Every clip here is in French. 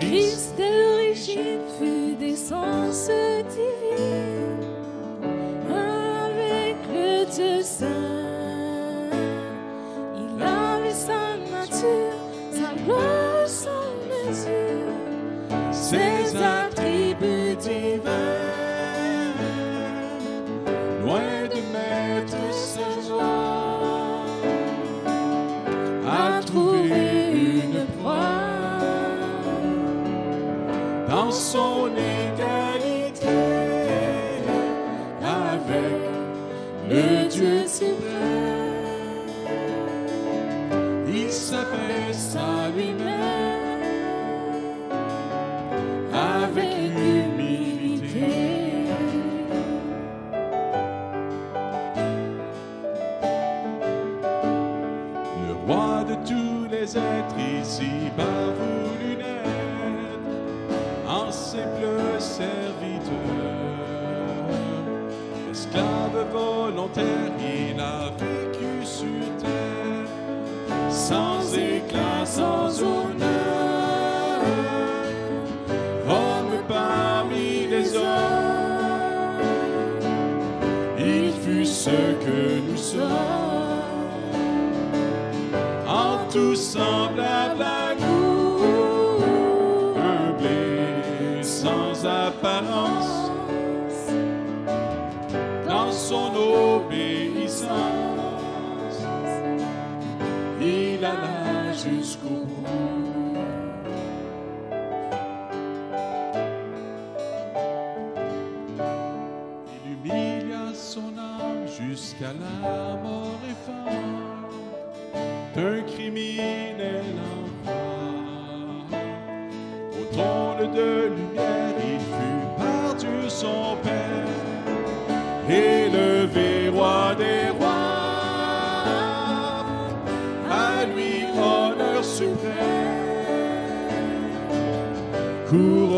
Peace.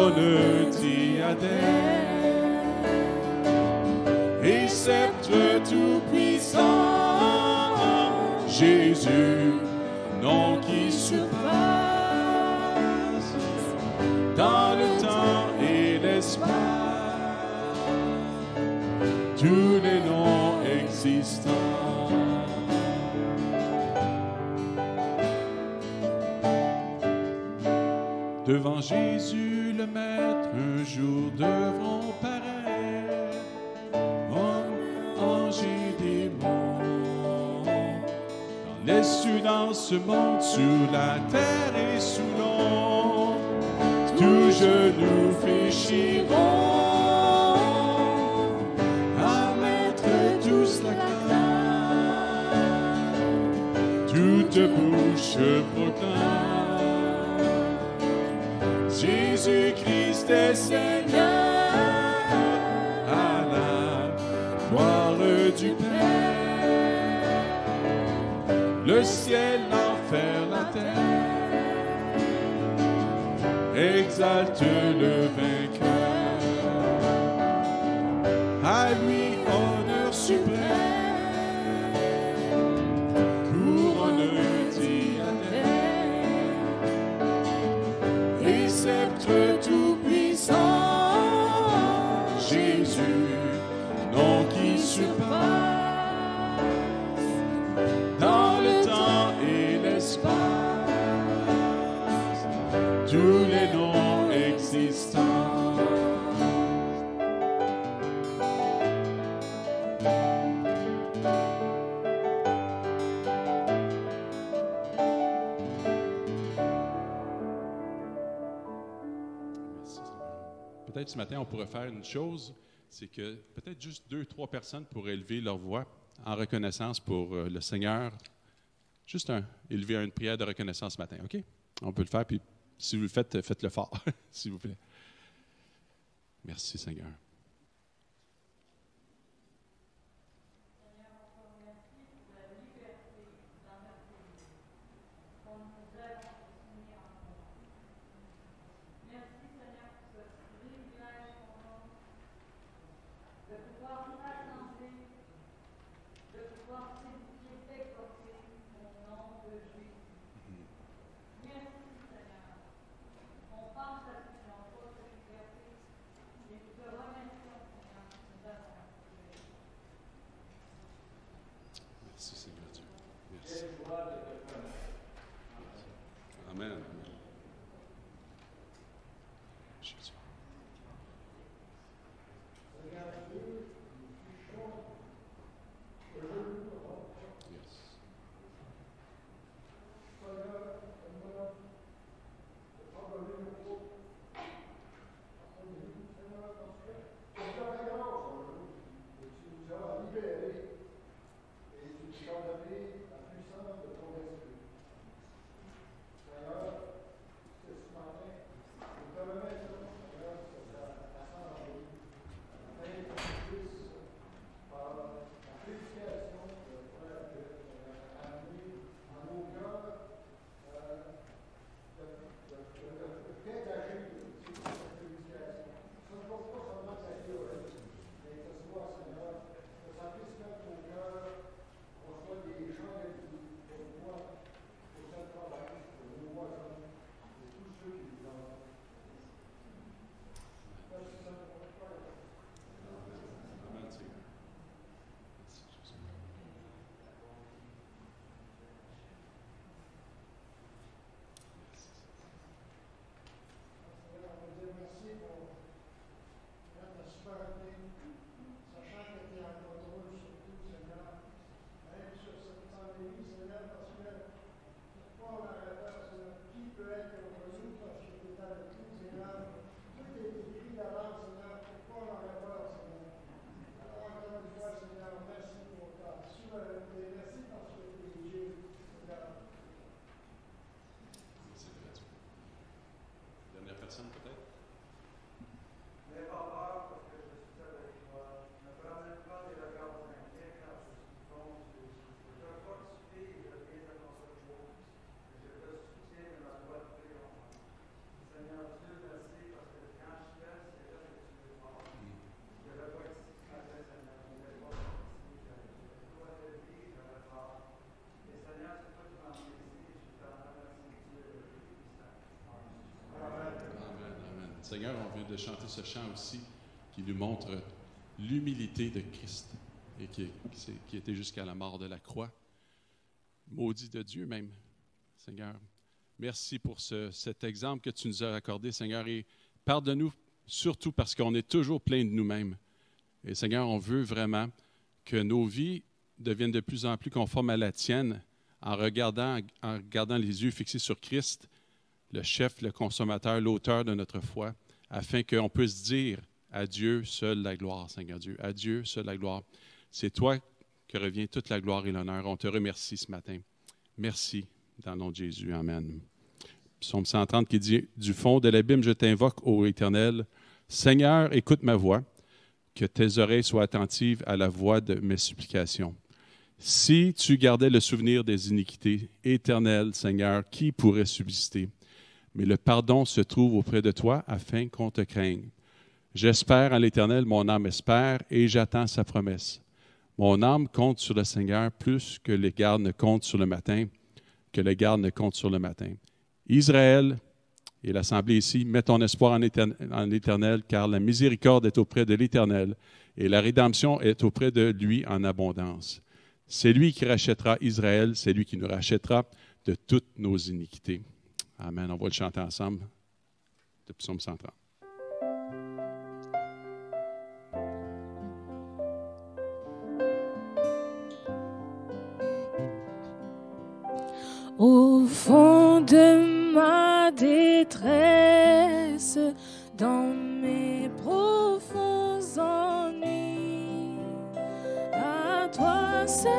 le diadème et tout-puissant, Jésus, nom qui surpasse dans le temps et l'espace tous les noms existants. devant Jésus jours devront paraître. Hommes, anges et démons, dans ce monde, sous la terre et sous l'ombre? Tous genoux fléchiront à mettre tous la tu Toute bouche proclame. Jésus-Christ est Seigneur. À la gloire du Père, le ciel, l'enfer, la terre, exalte le vin. ce matin, on pourrait faire une chose, c'est que peut-être juste deux, trois personnes pourraient élever leur voix en reconnaissance pour euh, le Seigneur. Juste un, élever une prière de reconnaissance ce matin, OK? On peut le faire, puis si vous le faites, faites-le fort, s'il vous plaît. Merci Seigneur. Seigneur, on vient de chanter ce chant aussi qui nous montre l'humilité de Christ et qui, était jusqu'à la mort de la croix. Maudit de Dieu même, Seigneur. Merci pour cet exemple que tu nous as accordé, Seigneur, et pardonne-nous surtout parce qu'on est toujours plein de nous-mêmes. Et Seigneur, on veut vraiment que nos vies deviennent de plus en plus conformes à la tienne en regardant, en regardant les yeux fixés sur Christ, le chef, le consommateur, l'auteur de notre foi afin qu'on puisse dire à Dieu seul la gloire, Seigneur Dieu. À Dieu seul la gloire. C'est toi que revient toute la gloire et l'honneur. On te remercie ce matin. Merci dans le nom de Jésus. Amen. Psaume 130 qui dit Du fond de l'abîme, je t'invoque, ô Éternel. Seigneur, écoute ma voix, que tes oreilles soient attentives à la voix de mes supplications. Si tu gardais le souvenir des iniquités, éternel Seigneur, qui pourrait subsister? mais le pardon se trouve auprès de toi afin qu'on te craigne. J'espère en l'Éternel, mon âme espère, et j'attends sa promesse. Mon âme compte sur le Seigneur plus que les gardes ne comptent sur le matin, que les gardes ne comptent sur le matin. Israël et l'Assemblée ici, mets ton espoir en l'Éternel, car la miséricorde est auprès de l'Éternel, et la rédemption est auprès de lui en abondance. C'est lui qui rachètera Israël, c'est lui qui nous rachètera de toutes nos iniquités. Amen. On va le chanter ensemble de psaume 130. Au fond de ma détresse, dans mes profonds ennuis, à toi seul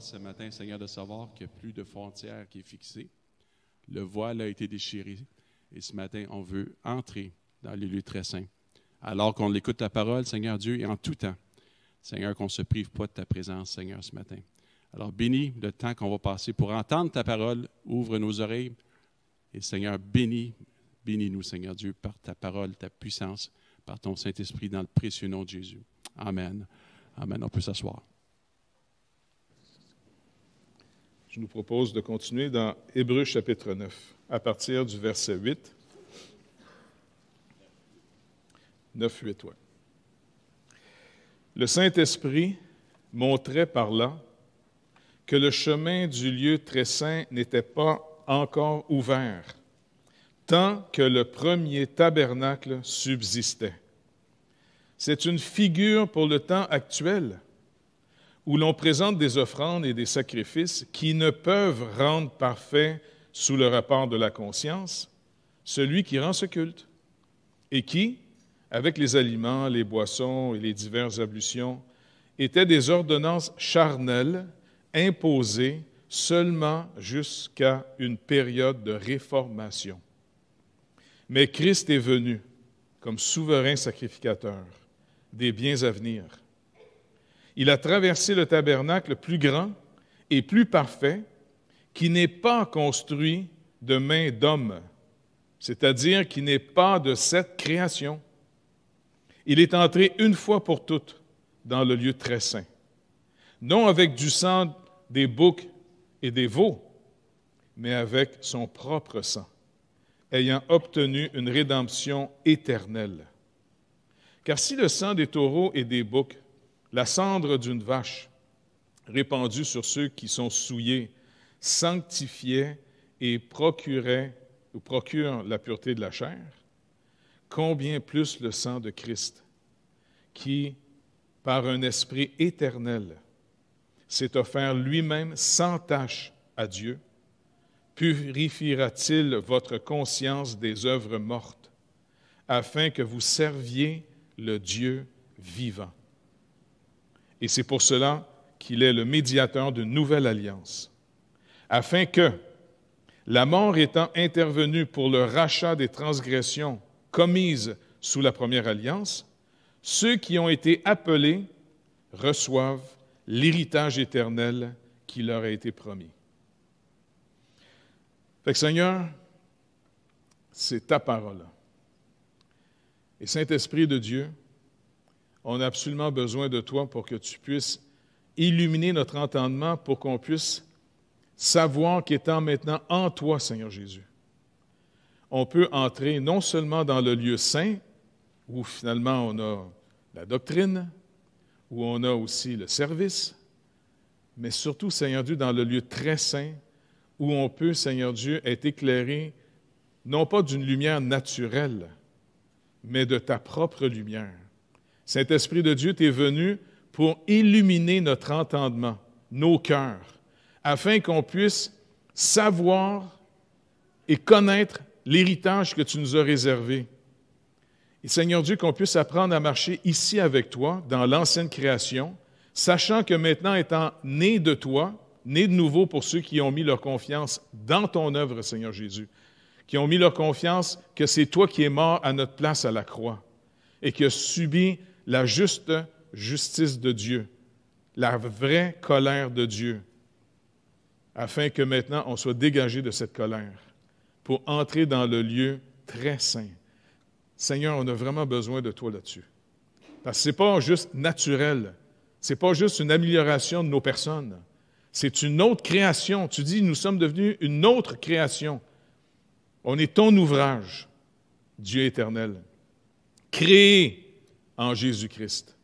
ce matin, Seigneur, de savoir qu'il n'y a plus de frontière qui est fixée. Le voile a été déchiré et ce matin, on veut entrer dans les lieux très saints. Alors qu'on écoute ta parole, Seigneur Dieu, et en tout temps, Seigneur, qu'on ne se prive pas de ta présence, Seigneur, ce matin. Alors bénis le temps qu'on va passer pour entendre ta parole, ouvre nos oreilles et Seigneur, bénis, bénis-nous, Seigneur Dieu, par ta parole, ta puissance, par ton Saint-Esprit, dans le précieux nom de Jésus. Amen. Amen. On peut s'asseoir. je nous propose de continuer dans Hébreu, chapitre 9, à partir du verset 8. 9, 8, Le Saint-Esprit montrait par là que le chemin du lieu très saint n'était pas encore ouvert, tant que le premier tabernacle subsistait. C'est une figure pour le temps actuel où l'on présente des offrandes et des sacrifices qui ne peuvent rendre parfait sous le rapport de la conscience celui qui rend ce culte et qui, avec les aliments, les boissons et les diverses ablutions, étaient des ordonnances charnelles imposées seulement jusqu'à une période de réformation. Mais Christ est venu comme souverain sacrificateur des biens à venir il a traversé le tabernacle plus grand et plus parfait, qui n'est pas construit de main d'homme, c'est-à-dire qui n'est pas de cette création. Il est entré une fois pour toutes dans le lieu très saint, non avec du sang des boucs et des veaux, mais avec son propre sang, ayant obtenu une rédemption éternelle. Car si le sang des taureaux et des boucs la cendre d'une vache répandue sur ceux qui sont souillés sanctifiait et procurait ou procure la pureté de la chair, combien plus le sang de Christ, qui, par un esprit éternel, s'est offert lui-même sans tache à Dieu, purifiera-t-il votre conscience des œuvres mortes, afin que vous serviez le Dieu vivant et c'est pour cela qu'il est le médiateur d'une nouvelle alliance, afin que, la mort étant intervenue pour le rachat des transgressions commises sous la première alliance, ceux qui ont été appelés reçoivent l'héritage éternel qui leur a été promis. que, Seigneur, c'est ta parole. Et Saint-Esprit de Dieu, on a absolument besoin de toi pour que tu puisses illuminer notre entendement, pour qu'on puisse savoir qu'étant maintenant en toi, Seigneur Jésus, on peut entrer non seulement dans le lieu saint, où finalement on a la doctrine, où on a aussi le service, mais surtout, Seigneur Dieu, dans le lieu très saint, où on peut, Seigneur Dieu, être éclairé, non pas d'une lumière naturelle, mais de ta propre lumière. Saint-Esprit de Dieu, tu es venu pour illuminer notre entendement, nos cœurs, afin qu'on puisse savoir et connaître l'héritage que tu nous as réservé. Et Seigneur Dieu, qu'on puisse apprendre à marcher ici avec toi, dans l'ancienne création, sachant que maintenant, étant né de toi, né de nouveau pour ceux qui ont mis leur confiance dans ton œuvre, Seigneur Jésus, qui ont mis leur confiance que c'est toi qui es mort à notre place à la croix et qui as subi la juste justice de Dieu, la vraie colère de Dieu, afin que maintenant on soit dégagé de cette colère pour entrer dans le lieu très saint. Seigneur, on a vraiment besoin de toi là-dessus. Parce que ce n'est pas juste naturel, ce n'est pas juste une amélioration de nos personnes, c'est une autre création. Tu dis, nous sommes devenus une autre création. On est ton ouvrage, Dieu éternel, créé en Jésus-Christ.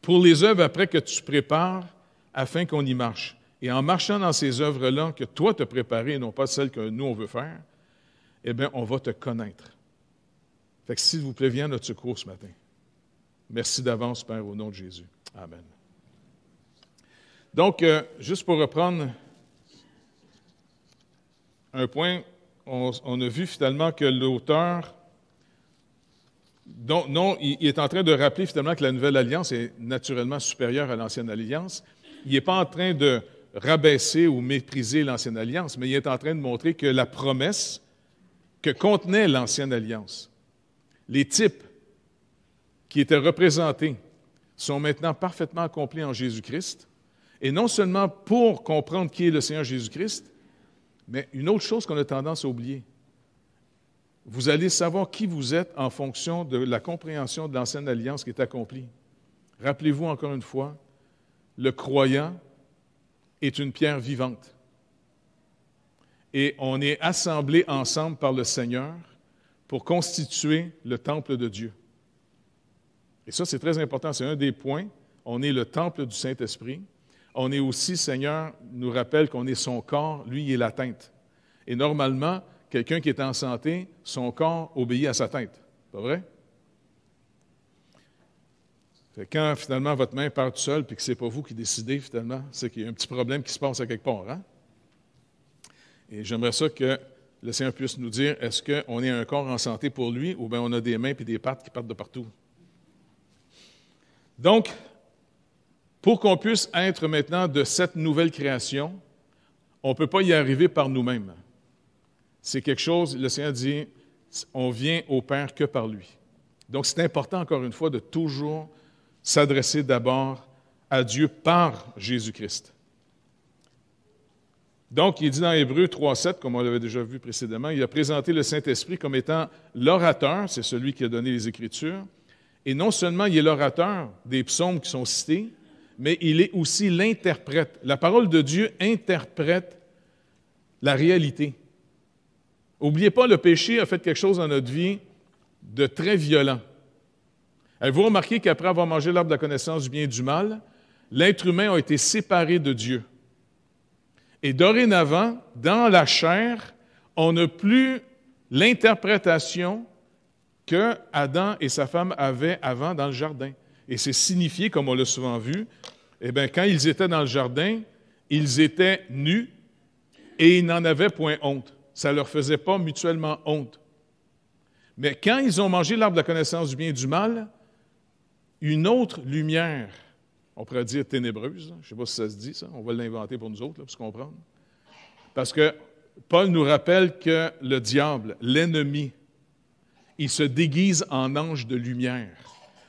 Pour les œuvres après que tu prépares, afin qu'on y marche. Et en marchant dans ces œuvres-là que toi t'as préparées et non pas celles que nous on veut faire, eh bien, on va te connaître. Fait que s'il vous plaît, viens notre secours ce matin. Merci d'avance, Père, au nom de Jésus. Amen. Donc, euh, juste pour reprendre un point, on a vu finalement que l'auteur non, il, est en train de rappeler finalement que la nouvelle alliance est naturellement supérieure à l'ancienne alliance. Il n'est pas en train de rabaisser ou mépriser l'ancienne alliance, mais il est en train de montrer que la promesse que contenait l'ancienne alliance, les types qui étaient représentés, sont maintenant parfaitement accomplis en Jésus-Christ, et non seulement pour comprendre qui est le Seigneur Jésus-Christ, mais une autre chose qu'on a tendance à oublier, vous allez savoir qui vous êtes en fonction de la compréhension de l'ancienne alliance qui est accomplie. Rappelez-vous encore une fois, le croyant est une pierre vivante. Et on est assemblés ensemble par le Seigneur pour constituer le temple de Dieu. Et ça, c'est très important, c'est un des points. On est le temple du Saint-Esprit. On est aussi, Seigneur nous rappelle qu'on est son corps, lui, il est la teinte. Et normalement, quelqu'un qui est en santé, son corps obéit à sa tête. Pas vrai? quand finalement votre main part tout seul puis que ce n'est pas vous qui décidez finalement, c'est qu'il y a un petit problème qui se passe à quelque part. Hein? Et j'aimerais ça que le Seigneur puisse nous dire est-ce qu'on est un corps en santé pour lui ou bien on a des mains et des pattes qui partent de partout? Donc, pour qu'on puisse être maintenant de cette nouvelle création, on ne peut pas y arriver par nous-mêmes. C'est quelque chose, le Seigneur dit, on vient au Père que par lui. Donc c'est important, encore une fois, de toujours s'adresser d'abord à Dieu par Jésus-Christ. Donc, il dit dans Hébreu 3.7, comme on l'avait déjà vu précédemment, il a présenté le Saint-Esprit comme étant l'orateur, c'est celui qui a donné les Écritures, et non seulement il est l'orateur des psaumes qui sont cités, mais il est aussi l'interprète. La parole de Dieu interprète la réalité. N'oubliez pas, le péché a fait quelque chose dans notre vie de très violent. Avez-vous remarquez qu'après avoir mangé l'arbre de la connaissance du bien et du mal, l'être humain a été séparé de Dieu. Et dorénavant, dans la chair, on n'a plus l'interprétation que Adam et sa femme avaient avant dans le jardin. Et c'est signifié, comme on l'a souvent vu, eh bien, quand ils étaient dans le jardin, ils étaient nus et ils n'en avaient point honte ça ne leur faisait pas mutuellement honte. Mais quand ils ont mangé l'arbre de la connaissance du bien et du mal, une autre lumière, on pourrait dire ténébreuse, hein, je ne sais pas si ça se dit, ça, on va l'inventer pour nous autres, pour se comprendre. Parce que Paul nous rappelle que le diable, l'ennemi, il se déguise en ange de lumière.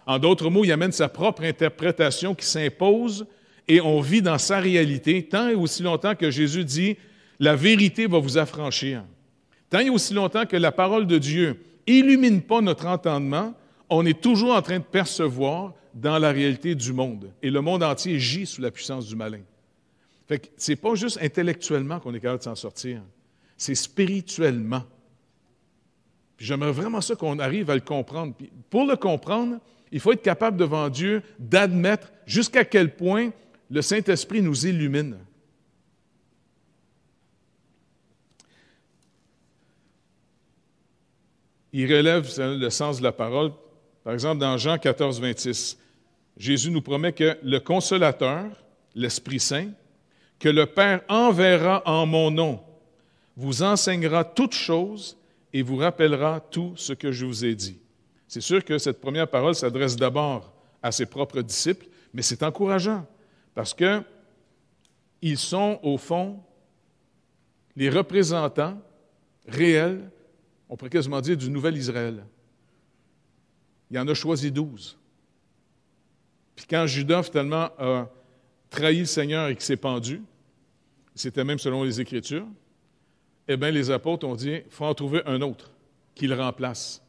En d'autres mots, il amène sa propre interprétation qui s'impose et on vit dans sa réalité tant et aussi longtemps que Jésus dit la vérité va vous affranchir. Tant et aussi longtemps que la parole de Dieu illumine pas notre entendement, on est toujours en train de percevoir dans la réalité du monde. Et le monde entier gît sous la puissance du malin. Fait que c'est pas juste intellectuellement qu'on est capable de s'en sortir, c'est spirituellement. j'aimerais vraiment ça qu'on arrive à le comprendre. pour le comprendre, il faut être capable devant Dieu d'admettre jusqu'à quel point le Saint-Esprit nous illumine. il relève le sens de la parole. Par exemple, dans Jean 14, 26, Jésus nous promet que le consolateur, l'Esprit Saint, que le Père enverra en mon nom, vous enseignera toutes choses et vous rappellera tout ce que je vous ai dit. C'est sûr que cette première parole s'adresse d'abord à ses propres disciples, mais c'est encourageant parce que ils sont au fond les représentants réels on pourrait quasiment dire du nouvel Israël. Il en a choisi douze. Puis quand Judas finalement a trahi le Seigneur et qu'il s'est pendu, c'était même selon les Écritures, eh bien les apôtres ont dit, il faut en trouver un autre qui le remplace.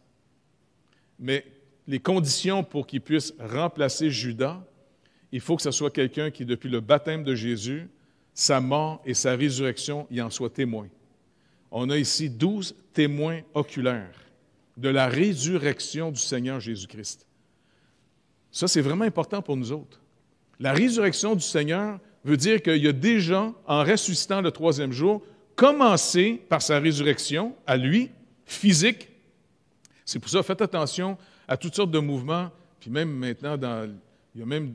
Mais les conditions pour qu'il puisse remplacer Judas, il faut que ce soit quelqu'un qui, depuis le baptême de Jésus, sa mort et sa résurrection, y en soit témoin on a ici douze témoins oculaires de la résurrection du Seigneur Jésus-Christ. Ça, c'est vraiment important pour nous autres. La résurrection du Seigneur veut dire qu'il y a déjà, en ressuscitant le troisième jour, commencé par sa résurrection à lui, physique. C'est pour ça, faites attention à toutes sortes de mouvements, puis même maintenant, dans, il y a même,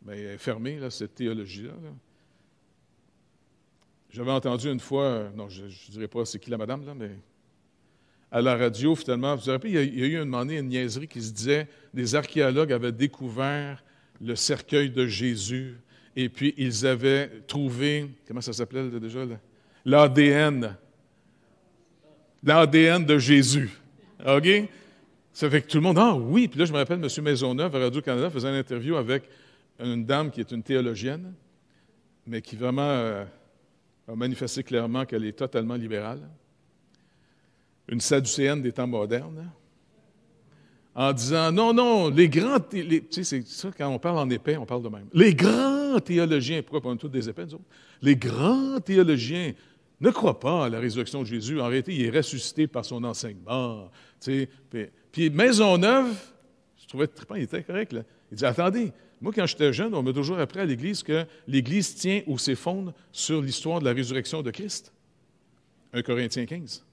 ben, fermé là, cette théologie-là, là j'avais entendu une fois, euh, non, je ne dirais pas c'est qui la madame, là, mais à la radio, finalement, vous vous rappelez, il y a, eu un moment une niaiserie qui se disait des archéologues avaient découvert le cercueil de Jésus et puis ils avaient trouvé, comment ça s'appelait déjà, l'ADN. L'ADN de Jésus. OK? Ça fait que tout le monde, ah oui, puis là, je me rappelle, M. Maisonneuve à Radio-Canada faisait une interview avec une dame qui est une théologienne, mais qui vraiment. Euh, a manifesté clairement qu'elle est totalement libérale, une sadducéenne des temps modernes, en disant non, non, les grands. Les, tu sais, c'est ça, quand on parle en épais, on parle de même. Les grands théologiens, pourquoi on tous des épais, Les grands théologiens ne croient pas à la résurrection de Jésus. En réalité, il est ressuscité par son enseignement. Tu sais, puis, Maisonneuve, je trouvais très il était correct. Là. Il dit Attendez, moi, quand j'étais jeune, on m'a toujours appris à l'Église que l'Église tient ou s'effondre sur l'histoire de la résurrection de Christ. 1 Corinthiens 15.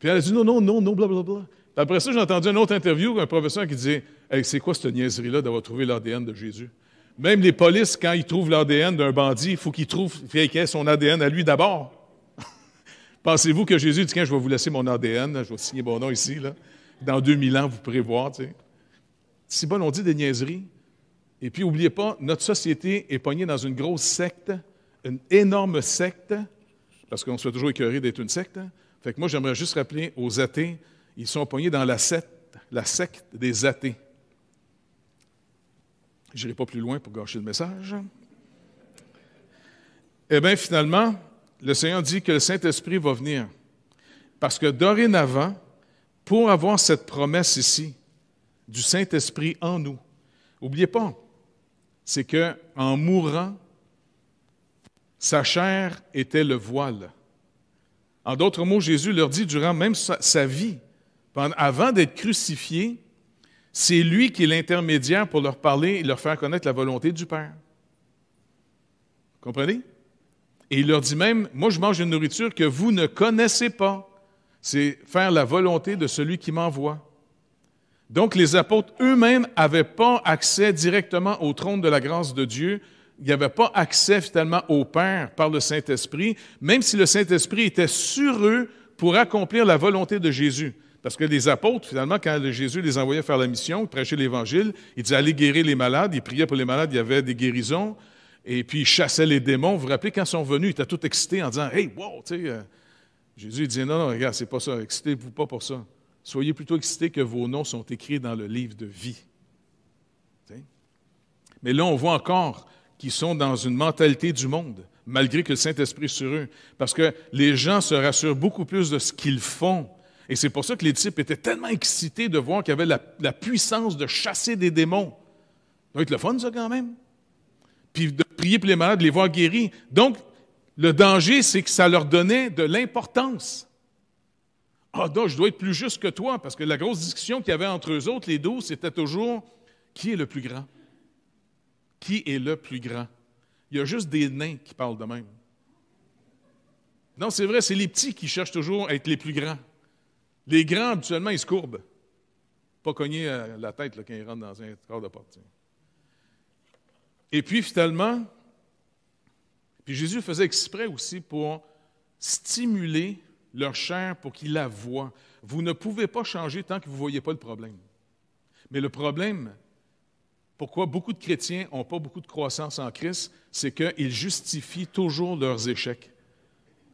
Puis elle a dit non, non, non, non, blablabla. Puis après ça, j'ai entendu une autre interview d'un professeur qui disait C'est quoi cette niaiserie-là d'avoir trouvé l'ADN de Jésus Même les polices, quand ils trouvent l'ADN d'un bandit, il faut qu'ils trouvent son ADN à lui d'abord. Pensez-vous que Jésus dit Quand je vais vous laisser mon ADN, je vais signer mon nom ici, là, dans 2000 ans, vous voir. tu sais. Si bon, on dit des niaiseries. Et puis, n'oubliez pas, notre société est pognée dans une grosse secte, une énorme secte, parce qu'on se fait toujours écœurer d'être une secte. Hein. Fait que moi, j'aimerais juste rappeler aux athées, ils sont pognés dans la secte, la secte des athées. Je n'irai pas plus loin pour gâcher le message. Eh bien, finalement, le Seigneur dit que le Saint-Esprit va venir. Parce que dorénavant, pour avoir cette promesse ici, du Saint-Esprit en nous, n'oubliez pas, c'est que en mourant, sa chair était le voile. En d'autres mots, Jésus leur dit durant même sa, vie, avant d'être crucifié, c'est lui qui est l'intermédiaire pour leur parler et leur faire connaître la volonté du Père. Comprenez? Et il leur dit même, moi je mange une nourriture que vous ne connaissez pas. C'est faire la volonté de celui qui m'envoie. Donc les apôtres eux-mêmes n'avaient pas accès directement au trône de la grâce de Dieu. Ils n'avaient pas accès finalement au Père par le Saint-Esprit, même si le Saint-Esprit était sur eux pour accomplir la volonté de Jésus. Parce que les apôtres, finalement, quand Jésus les envoyait faire la mission, prêcher l'Évangile, ils disaient allez guérir les malades, ils priaient pour les malades, il y avait des guérisons, et puis ils chassaient les démons. Vous vous rappelez, quand ils sont venus, ils étaient tout excités en disant Hey, wow, tu sais. Euh, Jésus disait Non, non, regarde, c'est pas ça, excitez-vous pas pour ça. Soyez plutôt excités que vos noms sont écrits dans le livre de vie. Mais là, on voit encore qu'ils sont dans une mentalité du monde, malgré que le Saint-Esprit est sur eux, parce que les gens se rassurent beaucoup plus de ce qu'ils font. Et c'est pour ça que les disciples étaient tellement excités de voir qu'il y avait la, puissance de chasser des démons. Ça doit être le fun, ça, quand même. Puis de prier pour les malades, de les voir guéris. Donc, le danger, c'est que ça leur donnait de l'importance. Ah non, je dois être plus juste que toi, parce que la grosse discussion qu'il y avait entre eux autres, les deux c'était toujours qui est le plus grand? Qui est le plus grand? Il y a juste des nains qui parlent de même. Non, c'est vrai, c'est les petits qui cherchent toujours à être les plus grands. Les grands, habituellement, ils se courbent. Pas cogner euh, la tête quand ils rentrent dans un corps de porte. Et puis finalement, puis Jésus faisait exprès aussi pour stimuler leur chair pour qu'ils la voient. Vous ne pouvez pas changer tant que vous ne voyez pas le problème. Mais le problème, pourquoi beaucoup de chrétiens n'ont pas beaucoup de croissance en Christ, c'est qu'ils justifient toujours leurs échecs.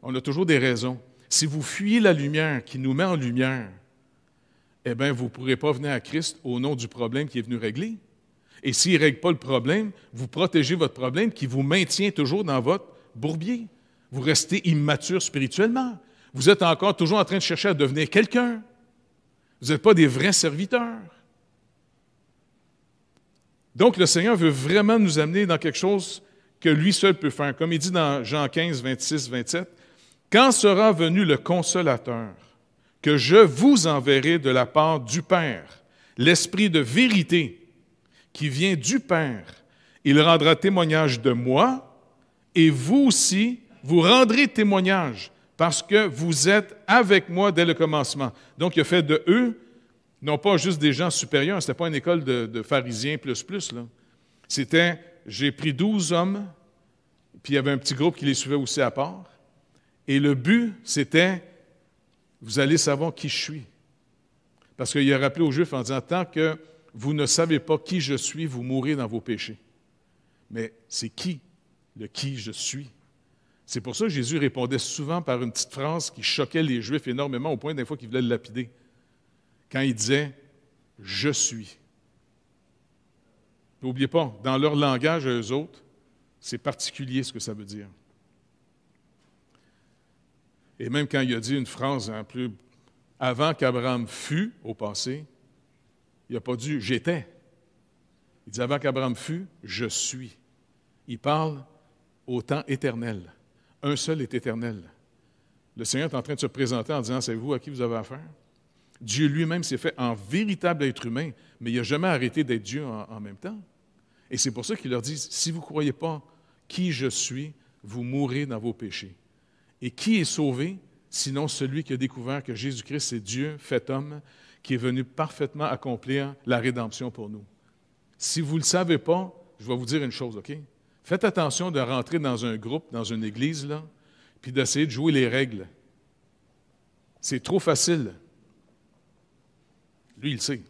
On a toujours des raisons. Si vous fuyez la lumière qui nous met en lumière, eh bien, vous ne pourrez pas venir à Christ au nom du problème qui est venu régler. Et s'il ne règle pas le problème, vous protégez votre problème qui vous maintient toujours dans votre bourbier. Vous restez immature spirituellement. Vous êtes encore toujours en train de chercher à devenir quelqu'un. Vous n'êtes pas des vrais serviteurs. Donc le Seigneur veut vraiment nous amener dans quelque chose que lui seul peut faire. Comme il dit dans Jean 15, 26, 27, Quand sera venu le consolateur que je vous enverrai de la part du Père, l'Esprit de vérité qui vient du Père, il rendra témoignage de moi, et vous aussi, vous rendrez témoignage, parce que vous êtes avec moi dès le commencement. Donc, il a fait de eux, non pas juste des gens supérieurs, ce n'était pas une école de, pharisiens plus plus. C'était, j'ai pris douze hommes, puis il y avait un petit groupe qui les suivait aussi à part. Et le but, c'était, vous allez savoir qui je suis. Parce qu'il a rappelé aux Juifs en disant, tant que vous ne savez pas qui je suis, vous mourrez dans vos péchés. Mais c'est qui le qui je suis? C'est pour ça que Jésus répondait souvent par une petite phrase qui choquait les Juifs énormément au point des fois qu'ils voulaient le lapider. Quand il disait Je suis. N'oubliez pas, dans leur langage à eux autres, c'est particulier ce que ça veut dire. Et même quand il a dit une phrase un hein, plus avant qu'Abraham fût au passé, il n'a pas dit j'étais. Il dit avant qu'Abraham fût, je suis. Il parle au temps éternel un seul est éternel. Le Seigneur est en train de se présenter en disant, c'est vous à qui vous avez affaire. Dieu lui-même s'est fait en véritable être humain, mais il n'a jamais arrêté d'être Dieu en, même temps. Et c'est pour ça qu'il leur dit, si vous ne croyez pas qui je suis, vous mourrez dans vos péchés. Et qui est sauvé, sinon celui qui a découvert que Jésus-Christ, est Dieu fait homme, qui est venu parfaitement accomplir la rédemption pour nous. Si vous ne le savez pas, je vais vous dire une chose, OK? Faites attention de rentrer dans un groupe, dans une église, là, puis d'essayer de jouer les règles. C'est trop facile. Lui, il le sait.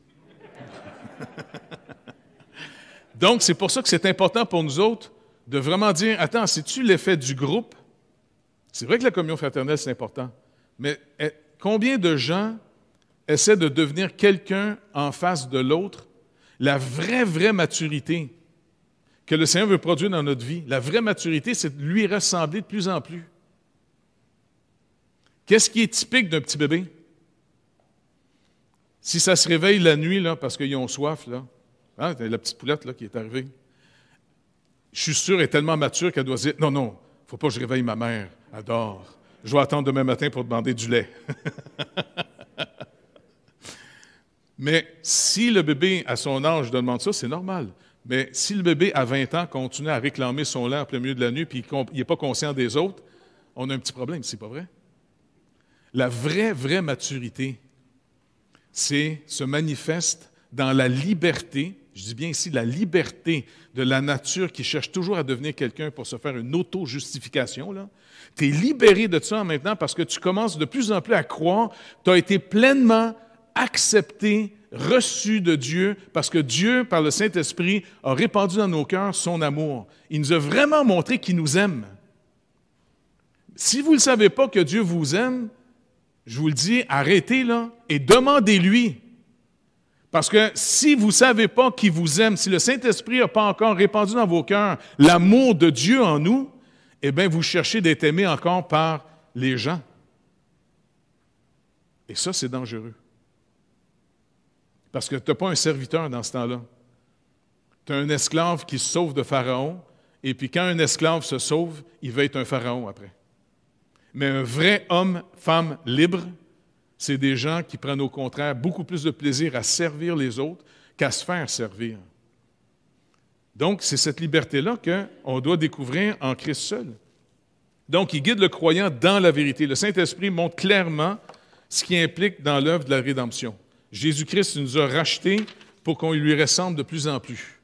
Donc, c'est pour ça que c'est important pour nous autres de vraiment dire, attends, si tu l'effet du groupe? C'est vrai que la communion fraternelle, c'est important, mais eh, combien de gens essaient de devenir quelqu'un en face de l'autre? La vraie, vraie maturité, que le Seigneur veut produire dans notre vie. La vraie maturité, c'est de lui ressembler de plus en plus. Qu'est-ce qui est typique d'un petit bébé? Si ça se réveille la nuit, là, parce qu'ils ont soif, là, hein, la petite poulette là, qui est arrivée, je suis sûr, et est tellement mature qu'elle doit dire Non, non, il ne faut pas que je réveille ma mère, elle dort. Je vais attendre demain matin pour demander du lait. Mais si le bébé, à son âge, demande ça, c'est normal. Mais si le bébé à 20 ans continue à réclamer son lait le milieu de la nuit puis il n'est pas conscient des autres, on a un petit problème, c'est pas vrai? La vraie, vraie maturité, c'est se manifeste dans la liberté, je dis bien ici la liberté de la nature qui cherche toujours à devenir quelqu'un pour se faire une auto-justification. Tu es libéré de ça maintenant parce que tu commences de plus en plus à croire, tu as été pleinement accepté, reçu de Dieu, parce que Dieu, par le Saint-Esprit, a répandu dans nos cœurs son amour. Il nous a vraiment montré qu'il nous aime. Si vous ne savez pas que Dieu vous aime, je vous le dis, arrêtez là et demandez-lui. Parce que si vous ne savez pas qui vous aime, si le Saint-Esprit n'a pas encore répandu dans vos cœurs l'amour de Dieu en nous, eh bien, vous cherchez d'être aimé encore par les gens. Et ça, c'est dangereux. Parce que tu n'as pas un serviteur dans ce temps-là. Tu as un esclave qui se sauve de Pharaon, et puis quand un esclave se sauve, il va être un Pharaon après. Mais un vrai homme, femme libre, c'est des gens qui prennent au contraire beaucoup plus de plaisir à servir les autres qu'à se faire servir. Donc, c'est cette liberté-là qu'on doit découvrir en Christ seul. Donc, il guide le croyant dans la vérité. Le Saint-Esprit montre clairement ce qui implique dans l'œuvre de la rédemption. Jésus-Christ nous a rachetés pour qu'on lui ressemble de plus en plus.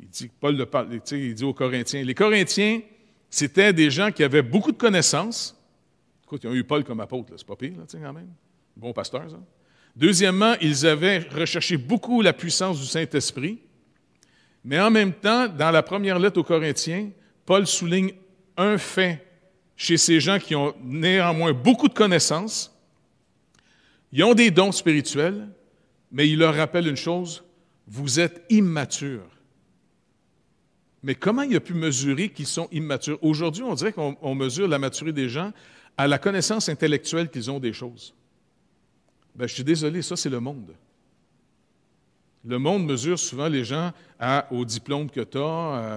Il dit, parle, il dit aux Corinthiens. Les Corinthiens, c'était des gens qui avaient beaucoup de connaissances. Écoute, ils ont eu Paul comme apôtre, c'est pas pire, là, quand même. Bon pasteur, ça. Deuxièmement, ils avaient recherché beaucoup la puissance du Saint-Esprit. Mais en même temps, dans la première lettre aux Corinthiens, Paul souligne un fait chez ces gens qui ont néanmoins beaucoup de connaissances, ils ont des dons spirituels, mais il leur rappelle une chose, vous êtes immatures. Mais comment il a pu mesurer qu'ils sont immatures? Aujourd'hui, on dirait qu'on mesure la maturité des gens à la connaissance intellectuelle qu'ils ont des choses. Ben, je suis désolé, ça, c'est le monde. Le monde mesure souvent les gens à, au diplôme que tu as,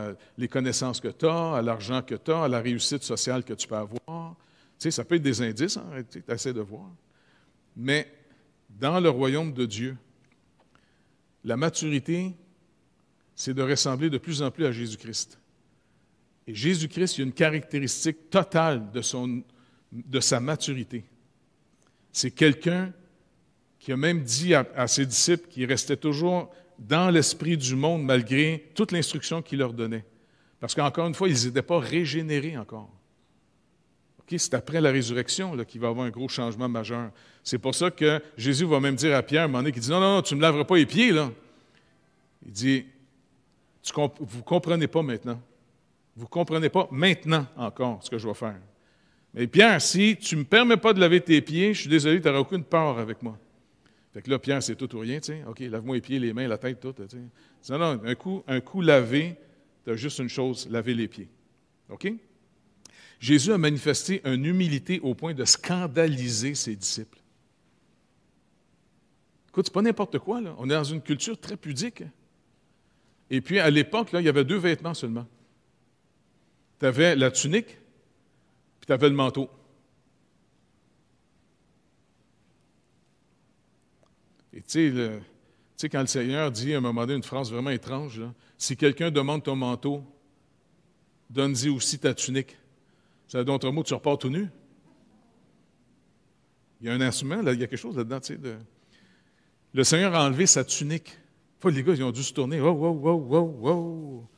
à les connaissances que tu as, à l'argent que tu as, à la réussite sociale que tu peux avoir. Tu sais, ça peut être des indices, hein, tu essaies de voir. Mais dans le royaume de Dieu, la maturité, c'est de ressembler de plus en plus à Jésus-Christ. Et Jésus-Christ, il y a une caractéristique totale de, sa maturité. C'est quelqu'un qui a même dit à, ses disciples qu'il restaient toujours dans l'esprit du monde malgré toute l'instruction qu'il leur donnait. Parce qu'encore une fois, ils n'étaient pas régénérés encore c'est après la résurrection qu'il va y avoir un gros changement majeur. C'est pour ça que Jésus va même dire à Pierre, à un moment donné, qu'il dit Non, non, non, tu ne me laveras pas les pieds. Là. Il dit Vous ne comprenez pas maintenant. Vous ne comprenez pas maintenant encore ce que je vais faire. Mais Pierre, si tu ne me permets pas de laver tes pieds, je suis désolé, tu n'auras aucune part avec moi. Fait que là, Pierre, c'est tout ou rien, tu OK, lave-moi les pieds, les mains, la tête, tout. Non, non, un coup, un coup lavé, tu as juste une chose, laver les pieds. OK? Jésus a manifesté une humilité au point de scandaliser ses disciples. Écoute, c'est pas n'importe quoi, On est dans une culture très pudique. Et puis, à l'époque, là, il y avait deux vêtements seulement. Tu avais la tunique, puis tu avais le manteau. Et tu sais, quand le Seigneur dit à un moment donné une phrase vraiment étrange, si quelqu'un demande ton manteau, donne-y aussi ta tunique. Ça veut d'autres mots, tu repars tout nu. Il y a un instrument, il y a quelque chose là-dedans. Tu sais, Le Seigneur a enlevé sa tunique. les gars, ils ont dû se tourner. Wow, wow, wow, wow, wow.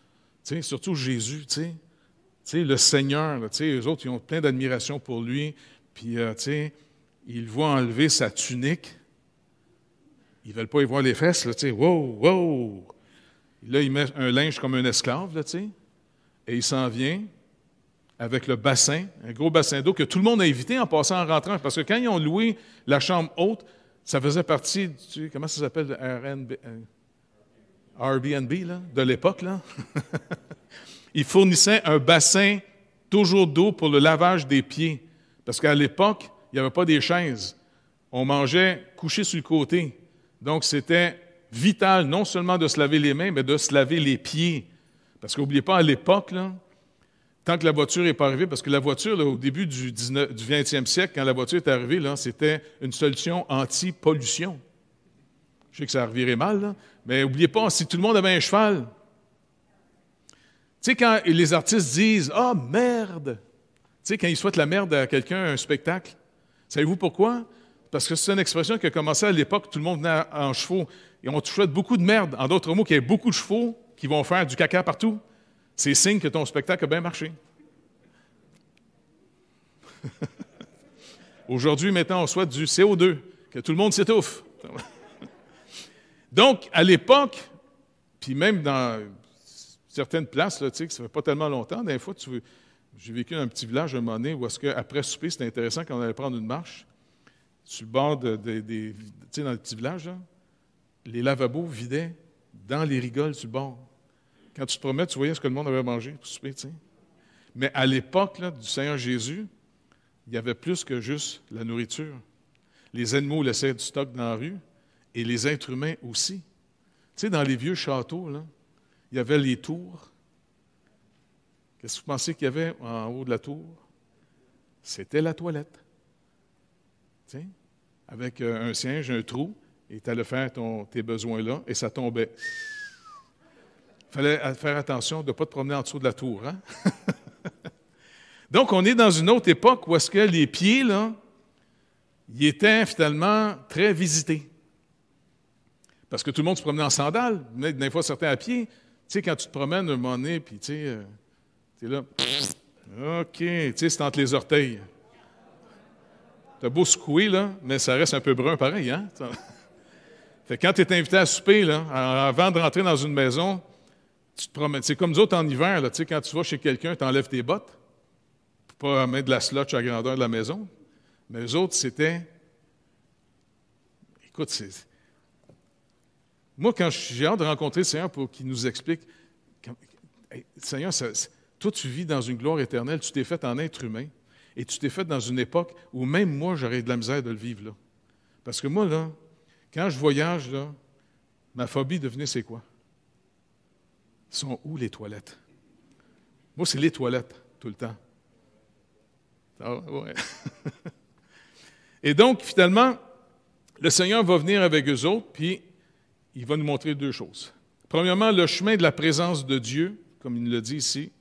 Tu surtout Jésus, tu sais. le Seigneur, tu sais, eux autres, ils ont plein d'admiration pour lui. Puis, euh, tu sais, ils voient enlever sa tunique. Ils ne veulent pas y voir les fesses, là, tu sais. Wow, wow. Là, il met un linge comme un esclave, là, tu sais. Et il s'en vient avec le bassin, un gros bassin d'eau que tout le monde a évité en passant en rentrant. Parce que quand ils ont loué la chambre haute, ça faisait partie du. Comment ça s'appelle Airbnb euh, là, de l'époque. là. Ils fournissaient un bassin toujours d'eau pour le lavage des pieds. Parce qu'à l'époque, il n'y avait pas des chaises. On mangeait couché sur le côté. Donc, c'était vital non seulement de se laver les mains, mais de se laver les pieds. Parce qu'oubliez pas, à l'époque, là, tant que la voiture n'est pas arrivée, parce que la voiture, au début du, 20e siècle, quand la voiture est arrivée, c'était une solution anti-pollution. Je sais que ça revirait mal, mais n'oubliez pas, si tout le monde avait un cheval, tu sais, quand les artistes disent Ah, oh, merde Tu sais, quand ils souhaitent la merde à quelqu'un, un spectacle, savez-vous pourquoi Parce que c'est une expression qui a commencé à l'époque, tout le monde venait en chevaux. Et on souhaite beaucoup de merde. En d'autres mots, qu'il y ait beaucoup de chevaux qui vont faire du caca partout. C'est signe que ton spectacle a bien marché. Aujourd'hui, maintenant, on souhaite du CO2, que tout le monde s'étouffe. Donc, à l'époque, puis même dans certaines places, là, tu sais, ça fait pas tellement longtemps, des fois, j'ai vécu dans un petit village un moment donné où est-ce qu'après souper, c'était intéressant quand on allait prendre une marche, sur le bord des... tu sais, dans le petit village, les lavabos vidaient dans les rigoles du bord. Quand tu te promets, tu voyais ce que le monde avait mangé pour souper, tu sais. Mais à l'époque du Seigneur Jésus, il y avait plus que juste la nourriture. Les animaux laissaient du stock dans la rue et les êtres humains aussi. Tu sais, dans les vieux châteaux, il y avait les tours. Qu'est-ce que vous pensez qu'il y avait en haut de la tour? C'était la toilette. Tu sais, avec euh, un siège, un trou, et tu allais faire ton, tes besoins là, et ça tombait il fallait faire attention de ne pas te promener en dessous de la tour. Hein? Donc, on est dans une autre époque où est-ce que les pieds, là, ils étaient finalement très visités. Parce que tout le monde se promenait en sandales, mais des fois certains à pied. Tu sais, quand tu te promènes un moment donné, tu sais, euh, es là, OK, tu sais, c'est entre les orteils. as beau secouer, là, mais ça reste un peu brun pareil, hein? quand tu es invité à souper, là, avant de rentrer dans une maison, tu C'est comme nous autres en hiver, là, quand tu vas chez quelqu'un, tu enlèves tes bottes pour pas mettre de la slotch à la grandeur de la maison. Mais eux autres, c'était. Écoute, Moi, quand j'ai hâte de rencontrer le Seigneur pour qu'il nous explique, Seigneur, toi, tu vis dans une gloire éternelle, tu t'es fait en être humain, et tu t'es fait dans une époque où même moi, j'aurais de la misère de le vivre, là. Parce que moi, là, quand je voyage, là, ma phobie devenait c'est quoi? sont où les toilettes? Moi, c'est les toilettes tout le temps. Ah, Et donc, finalement, le Seigneur va venir avec eux autres, puis il va nous montrer deux choses. Premièrement, le chemin de la présence de Dieu, comme il le dit ici,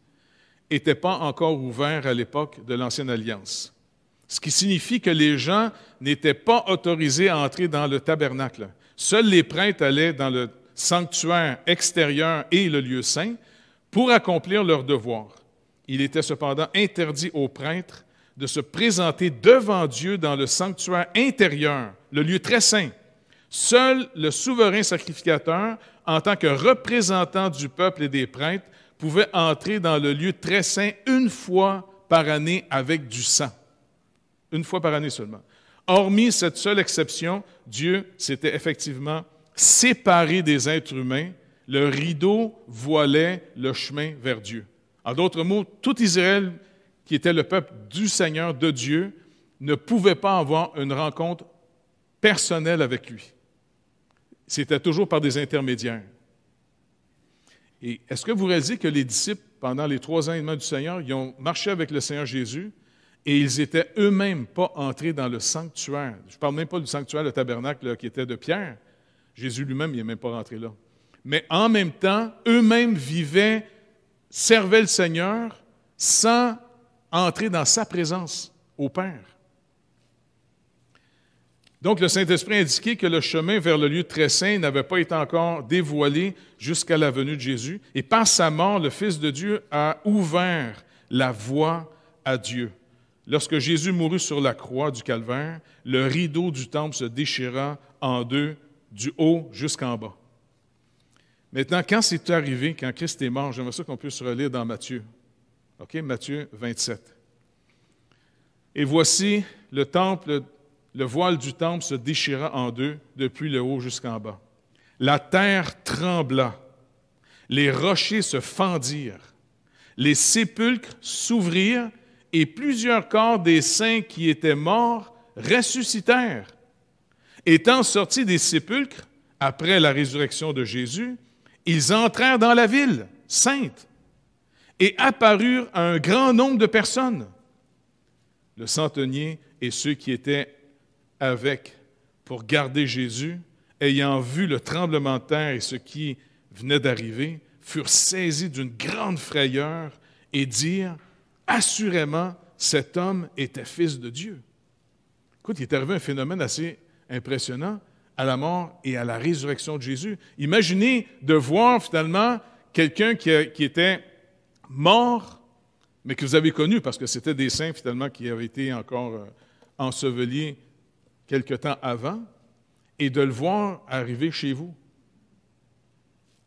n'était pas encore ouvert à l'époque de l'Ancienne Alliance. Ce qui signifie que les gens n'étaient pas autorisés à entrer dans le tabernacle. Seuls les prêtres allaient dans le sanctuaire extérieur et le lieu saint, pour accomplir leur devoir. Il était cependant interdit aux prêtres de se présenter devant Dieu dans le sanctuaire intérieur, le lieu très saint. Seul le souverain sacrificateur, en tant que représentant du peuple et des prêtres, pouvait entrer dans le lieu très saint une fois par année avec du sang. Une fois par année seulement. Hormis cette seule exception, Dieu s'était effectivement séparé des êtres humains, le rideau voilait le chemin vers Dieu. En d'autres mots, tout Israël, qui était le peuple du Seigneur, de Dieu, ne pouvait pas avoir une rencontre personnelle avec lui. C'était toujours par des intermédiaires. Et est-ce que vous réalisez que les disciples, pendant les trois ans du Seigneur, ils ont marché avec le Seigneur Jésus et ils n'étaient eux-mêmes pas entrés dans le sanctuaire. Je ne parle même pas du sanctuaire, le tabernacle qui était de pierre, Jésus lui-même, n'y n'est même pas rentré là. Mais en même temps, eux-mêmes vivaient, servaient le Seigneur sans entrer dans sa présence au Père. Donc le Saint-Esprit indiquait que le chemin vers le lieu très saint n'avait pas été encore dévoilé jusqu'à la venue de Jésus, et par sa mort, le Fils de Dieu a ouvert la voie à Dieu. Lorsque Jésus mourut sur la croix du Calvaire, le rideau du temple se déchira en deux du haut jusqu'en bas. Maintenant, quand c'est arrivé, quand Christ est mort, j'aimerais ça qu'on puisse relire dans Matthieu. OK, Matthieu 27. Et voici le temple, le voile du temple se déchira en deux, depuis le haut jusqu'en bas. La terre trembla, les rochers se fendirent, les sépulcres s'ouvrirent, et plusieurs corps des saints qui étaient morts ressuscitèrent. Étant sortis des sépulcres, après la résurrection de Jésus, ils entrèrent dans la ville sainte et apparurent un grand nombre de personnes. Le centenier et ceux qui étaient avec pour garder Jésus, ayant vu le tremblement de terre et ce qui venait d'arriver, furent saisis d'une grande frayeur et dirent, Assurément, cet homme était fils de Dieu. Écoute, il est arrivé un phénomène assez impressionnant à la mort et à la résurrection de Jésus. Imaginez de voir finalement quelqu'un qui, était mort, mais que vous avez connu, parce que c'était des saints finalement qui avaient été encore euh, ensevelis quelque temps avant, et de le voir arriver chez vous.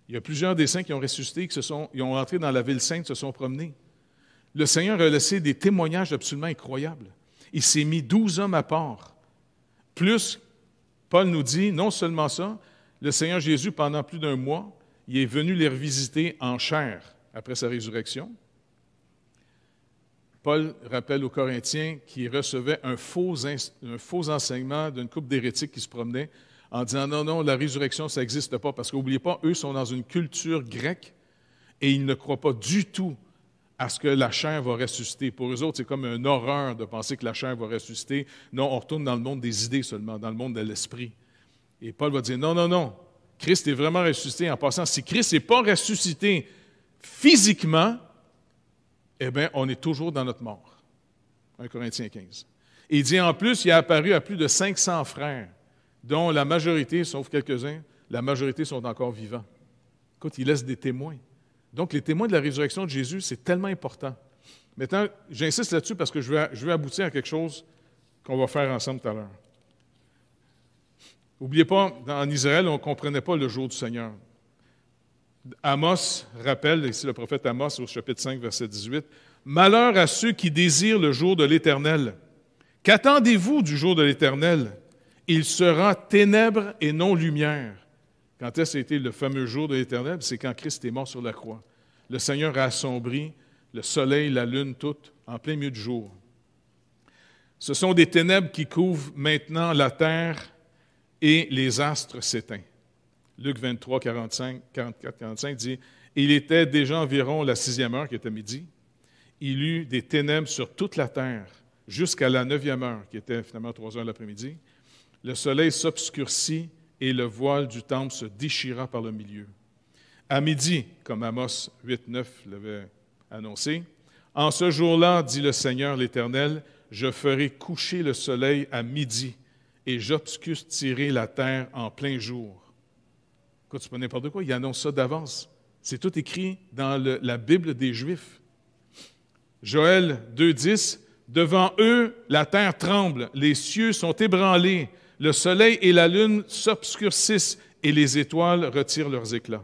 Il y a plusieurs des saints qui ont ressuscité, qui se sont, ils ont entré dans la ville sainte, se sont promenés. Le Seigneur a laissé des témoignages absolument incroyables. Il s'est mis douze hommes à part, plus Paul nous dit non seulement ça, le Seigneur Jésus, pendant plus d'un mois, il est venu les revisiter en chair après sa résurrection. Paul rappelle aux Corinthiens qu'ils recevaient un faux, un faux enseignement d'une couple d'hérétiques qui se promenaient en disant non, non, la résurrection, ça n'existe pas. Parce qu'oubliez pas, eux sont dans une culture grecque et ils ne croient pas du tout à ce que la chair va ressusciter. Pour eux autres, c'est comme une horreur de penser que la chair va ressusciter. Non, on retourne dans le monde des idées seulement, dans le monde de l'esprit. Et Paul va dire, non, non, non, Christ est vraiment ressuscité. En passant, si Christ n'est pas ressuscité physiquement, eh bien, on est toujours dans notre mort. 1 Corinthiens 15. Et il dit, en plus, il a apparu à plus de 500 frères, dont la majorité, sauf quelques-uns, la majorité sont encore vivants. Écoute, il laisse des témoins. Donc, les témoins de la résurrection de Jésus, c'est tellement important. Maintenant, j'insiste là-dessus parce que je veux, aboutir à quelque chose qu'on va faire ensemble tout à l'heure. N'oubliez pas, en Israël, on ne comprenait pas le jour du Seigneur. Amos rappelle, ici le prophète Amos au chapitre 5, verset 18, Malheur à ceux qui désirent le jour de l'Éternel. Qu'attendez-vous du jour de l'Éternel? Il sera ténèbres et non lumière. Quand est-ce été le fameux jour de l'Éternel? C'est quand Christ est mort sur la croix. Le Seigneur a assombri le soleil, la lune, tout en plein milieu du jour. Ce sont des ténèbres qui couvrent maintenant la terre et les astres s'éteignent. Luc 23, 45, 44, 45 dit Il était déjà environ la sixième heure, qui était midi. Il eut des ténèbres sur toute la terre jusqu'à la neuvième heure, qui était finalement trois heures l'après-midi. Le soleil s'obscurcit et le voile du temple se déchira par le milieu. À midi, comme Amos 8, l'avait annoncé, En ce jour-là, dit le Seigneur l'Éternel, je ferai coucher le soleil à midi et j'obscurcirai la terre en plein jour. Quand tu pas n'importe quoi, il annonce ça d'avance. C'est tout écrit dans la Bible des Juifs. Joël 2.10, Devant eux, la terre tremble, les cieux sont ébranlés, le soleil et la lune s'obscurcissent et les étoiles retirent leurs éclats.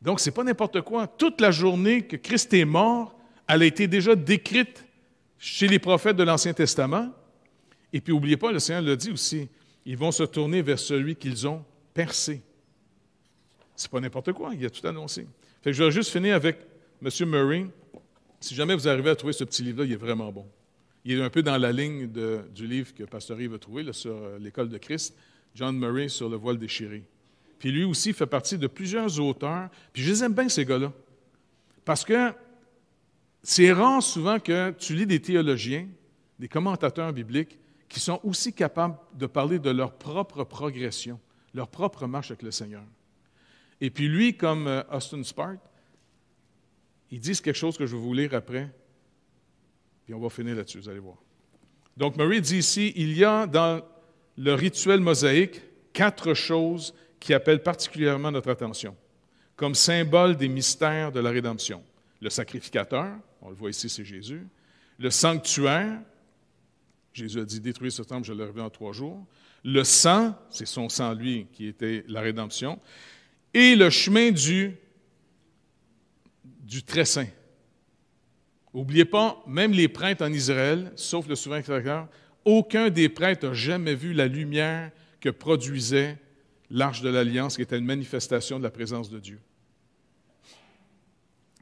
Donc, ce n'est pas n'importe quoi. Toute la journée que Christ est mort, elle a été déjà décrite chez les prophètes de l'Ancien Testament. Et puis, n'oubliez pas, le Seigneur le dit aussi, ils vont se tourner vers celui qu'ils ont percé. C'est pas n'importe quoi, il a tout annoncé. je vais juste finir avec M. Murray. Si jamais vous arrivez à trouver ce petit livre-là, il est vraiment bon. Il est un peu dans la ligne du livre que Pasteur Yves a trouvé sur euh, l'école de Christ, John Murray sur le voile déchiré. Puis lui aussi fait partie de plusieurs auteurs. Puis je les aime bien, ces gars-là. Parce que c'est rare souvent que tu lis des théologiens, des commentateurs bibliques, qui sont aussi capables de parler de leur propre progression, leur propre marche avec le Seigneur. Et puis lui, comme euh, Austin Spark, ils disent quelque chose que je vais vous lire après, puis on va finir là-dessus, vous allez voir. Donc Marie dit ici, il y a dans le rituel mosaïque quatre choses qui appellent particulièrement notre attention, comme symbole des mystères de la rédemption. Le sacrificateur, on le voit ici, c'est Jésus. Le sanctuaire, Jésus a dit, détruire ce temple, je le reviens en trois jours. Le sang, c'est son sang, lui, qui était la rédemption. Et le chemin du, du très saint, N'oubliez pas, même les prêtres en Israël, sauf le souverain sacrificateur, aucun des prêtres n'a jamais vu la lumière que produisait l'arche de l'Alliance, qui était une manifestation de la présence de Dieu.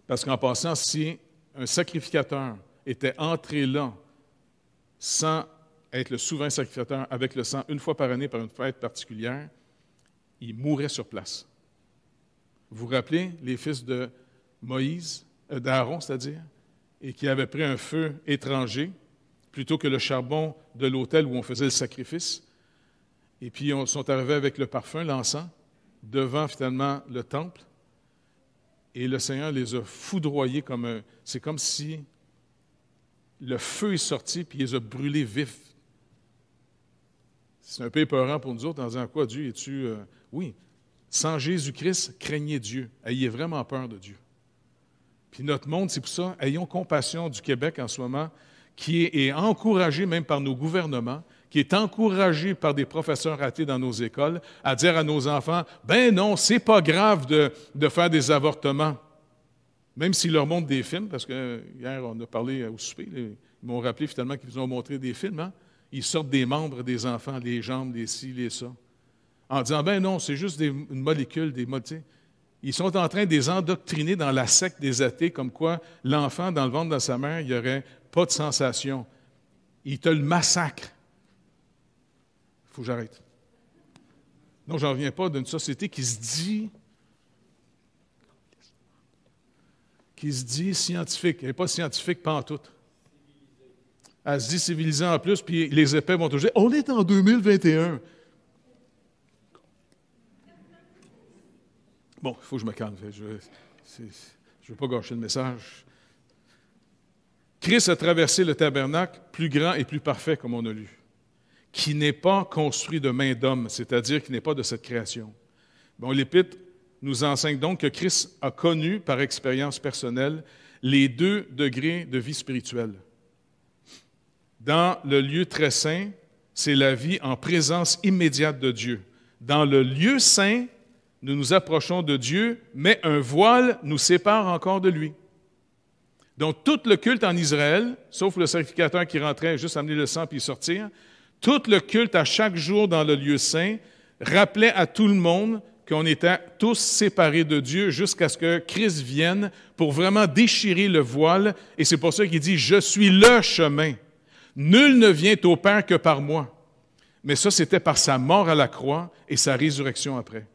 Parce qu'en passant, si un sacrificateur était entré là sans être le souverain sacrificateur avec le sang une fois par année par une fête particulière, il mourrait sur place. Vous vous rappelez les fils de Moïse, euh, d'Aaron, c'est-à-dire, et qui avait pris un feu étranger plutôt que le charbon de l'autel où on faisait le sacrifice. Et puis, ils sont arrivés avec le parfum, l'encens, devant finalement le temple. Et le Seigneur les a foudroyés comme un. C'est comme si le feu est sorti puis ils les a brûlés vifs. C'est un peu épeurant pour nous autres en disant quoi, Dieu, es-tu. Euh, oui, sans Jésus-Christ, craignez Dieu. Ayez vraiment peur de Dieu. Puis notre monde, c'est pour ça, ayons compassion du Québec en ce moment, qui est, encouragé même par nos gouvernements, qui est encouragé par des professeurs ratés dans nos écoles à dire à nos enfants, ben non, c'est pas grave de, faire des avortements même s'ils leur montrent des films, parce que euh, hier, on a parlé au souper, ils m'ont rappelé finalement qu'ils ont montré des films, hein? ils sortent des membres des enfants, les jambes, les ci, les ça, en disant, ben non, c'est juste une molécule, des molécules. Ils sont en train de les endoctriner dans la secte des athées, comme quoi l'enfant dans le ventre de sa mère, il n'y aurait pas de sensation. Ils te le massacrent. Il faut que j'arrête. Non, j'en reviens pas d'une société qui se dit qui se dit scientifique. Elle n'est pas scientifique pas tout. Elle se dit civilisée en plus, puis les épées vont toujours dire On est en 2021. Bon, il faut que je me calme. Je ne veux pas gâcher le message. Christ a traversé le tabernacle plus grand et plus parfait, comme on a lu, qui n'est pas construit de main d'homme, c'est-à-dire qui n'est pas de cette création. Bon, l'Épître nous enseigne donc que Christ a connu par expérience personnelle les deux degrés de vie spirituelle. Dans le lieu très saint, c'est la vie en présence immédiate de Dieu. Dans le lieu saint, nous nous approchons de Dieu, mais un voile nous sépare encore de lui. Donc tout le culte en Israël, sauf le sacrificateur qui rentrait juste amener le sang puis sortir, tout le culte à chaque jour dans le lieu saint rappelait à tout le monde qu'on était tous séparés de Dieu jusqu'à ce que Christ vienne pour vraiment déchirer le voile. Et c'est pour ça qu'il dit, je suis le chemin. Nul ne vient au Père que par moi. Mais ça, c'était par sa mort à la croix et sa résurrection après.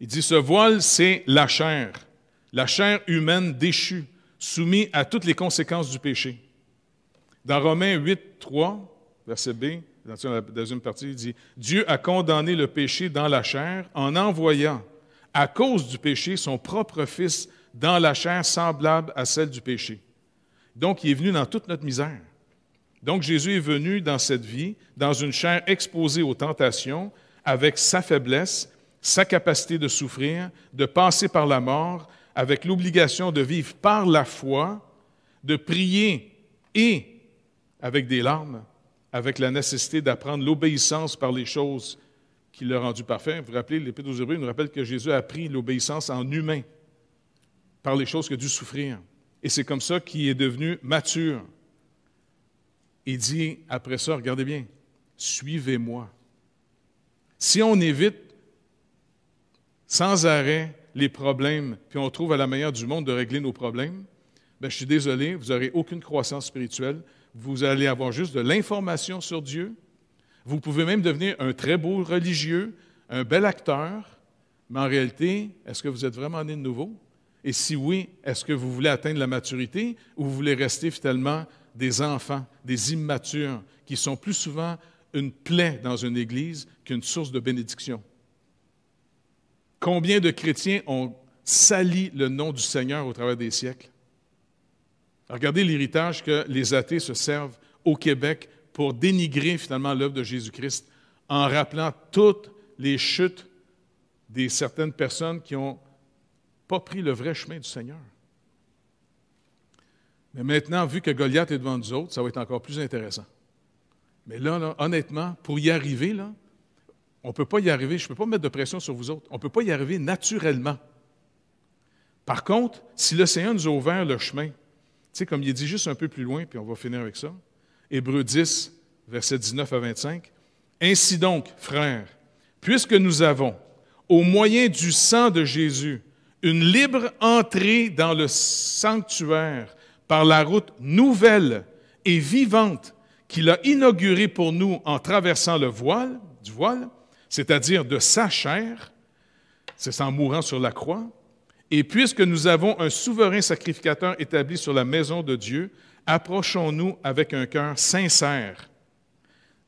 Il dit, ce voile, c'est la chair, la chair humaine déchue, soumise à toutes les conséquences du péché. Dans Romains 8, 3, verset B, dans deuxième partie, il dit, Dieu a condamné le péché dans la chair en envoyant, à cause du péché, son propre Fils dans la chair semblable à celle du péché. Donc, il est venu dans toute notre misère. Donc, Jésus est venu dans cette vie, dans une chair exposée aux tentations, avec sa faiblesse, sa capacité de souffrir, de passer par la mort, avec l'obligation de vivre par la foi, de prier et avec des larmes, avec la nécessité d'apprendre l'obéissance par les choses qui l'ont rendu parfait. Vous vous rappelez, l'Épître aux Hébreux nous rappelle que Jésus a appris l'obéissance en humain, par les choses qu'il a dû souffrir. Et c'est comme ça qu'il est devenu mature. Il dit, après ça, regardez bien, suivez-moi. Si on évite sans arrêt les problèmes, puis on trouve à la manière du monde de régler nos problèmes, bien, je suis désolé, vous n'aurez aucune croissance spirituelle. Vous allez avoir juste de l'information sur Dieu. Vous pouvez même devenir un très beau religieux, un bel acteur, mais en réalité, est-ce que vous êtes vraiment né de nouveau? Et si oui, est-ce que vous voulez atteindre la maturité ou vous voulez rester finalement des enfants, des immatures, qui sont plus souvent une plaie dans une église qu'une source de bénédiction? Combien de chrétiens ont sali le nom du Seigneur au travers des siècles? Regardez l'héritage que les athées se servent au Québec pour dénigrer finalement l'œuvre de Jésus-Christ en rappelant toutes les chutes des certaines personnes qui n'ont pas pris le vrai chemin du Seigneur. Mais maintenant, vu que Goliath est devant nous autres, ça va être encore plus intéressant. Mais là, là honnêtement, pour y arriver, là, on ne peut pas y arriver, je ne peux pas mettre de pression sur vous autres, on ne peut pas y arriver naturellement. Par contre, si le nous a ouvert le chemin, tu sais, comme il dit juste un peu plus loin, puis on va finir avec ça, Hébreu 10, versets 19 à 25, Ainsi donc, frères, puisque nous avons, au moyen du sang de Jésus, une libre entrée dans le sanctuaire par la route nouvelle et vivante qu'il a inaugurée pour nous en traversant le voile, du voile, c'est-à-dire de sa chair, c'est en mourant sur la croix, et puisque nous avons un souverain sacrificateur établi sur la maison de Dieu, approchons-nous avec un cœur sincère,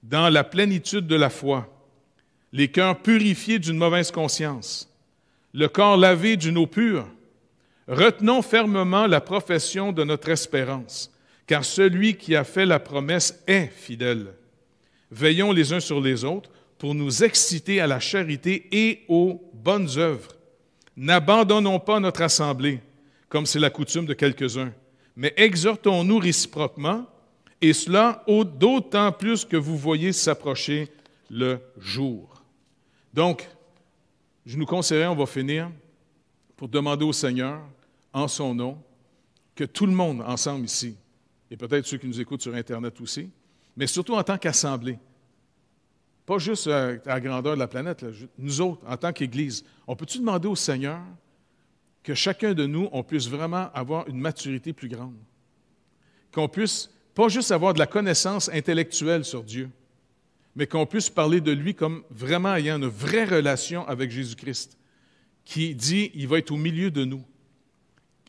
dans la plénitude de la foi, les cœurs purifiés d'une mauvaise conscience, le corps lavé d'une eau pure. Retenons fermement la profession de notre espérance, car celui qui a fait la promesse est fidèle. Veillons les uns sur les autres pour nous exciter à la charité et aux bonnes œuvres. N'abandonnons pas notre assemblée, comme c'est la coutume de quelques-uns, mais exhortons-nous réciproquement, et cela d'autant plus que vous voyez s'approcher le jour. Donc, je nous conseillerais, on va finir, pour demander au Seigneur, en son nom, que tout le monde ensemble ici, et peut-être ceux qui nous écoutent sur Internet aussi, mais surtout en tant qu'assemblée, pas juste euh, à la grandeur de la planète, nous autres, en tant qu'Église, on peut-tu demander au Seigneur que chacun de nous, on puisse vraiment avoir une maturité plus grande? Qu'on puisse pas juste avoir de la connaissance intellectuelle sur Dieu, mais qu'on puisse parler de lui comme vraiment ayant une vraie relation avec Jésus-Christ, qui dit, il va être au milieu de nous.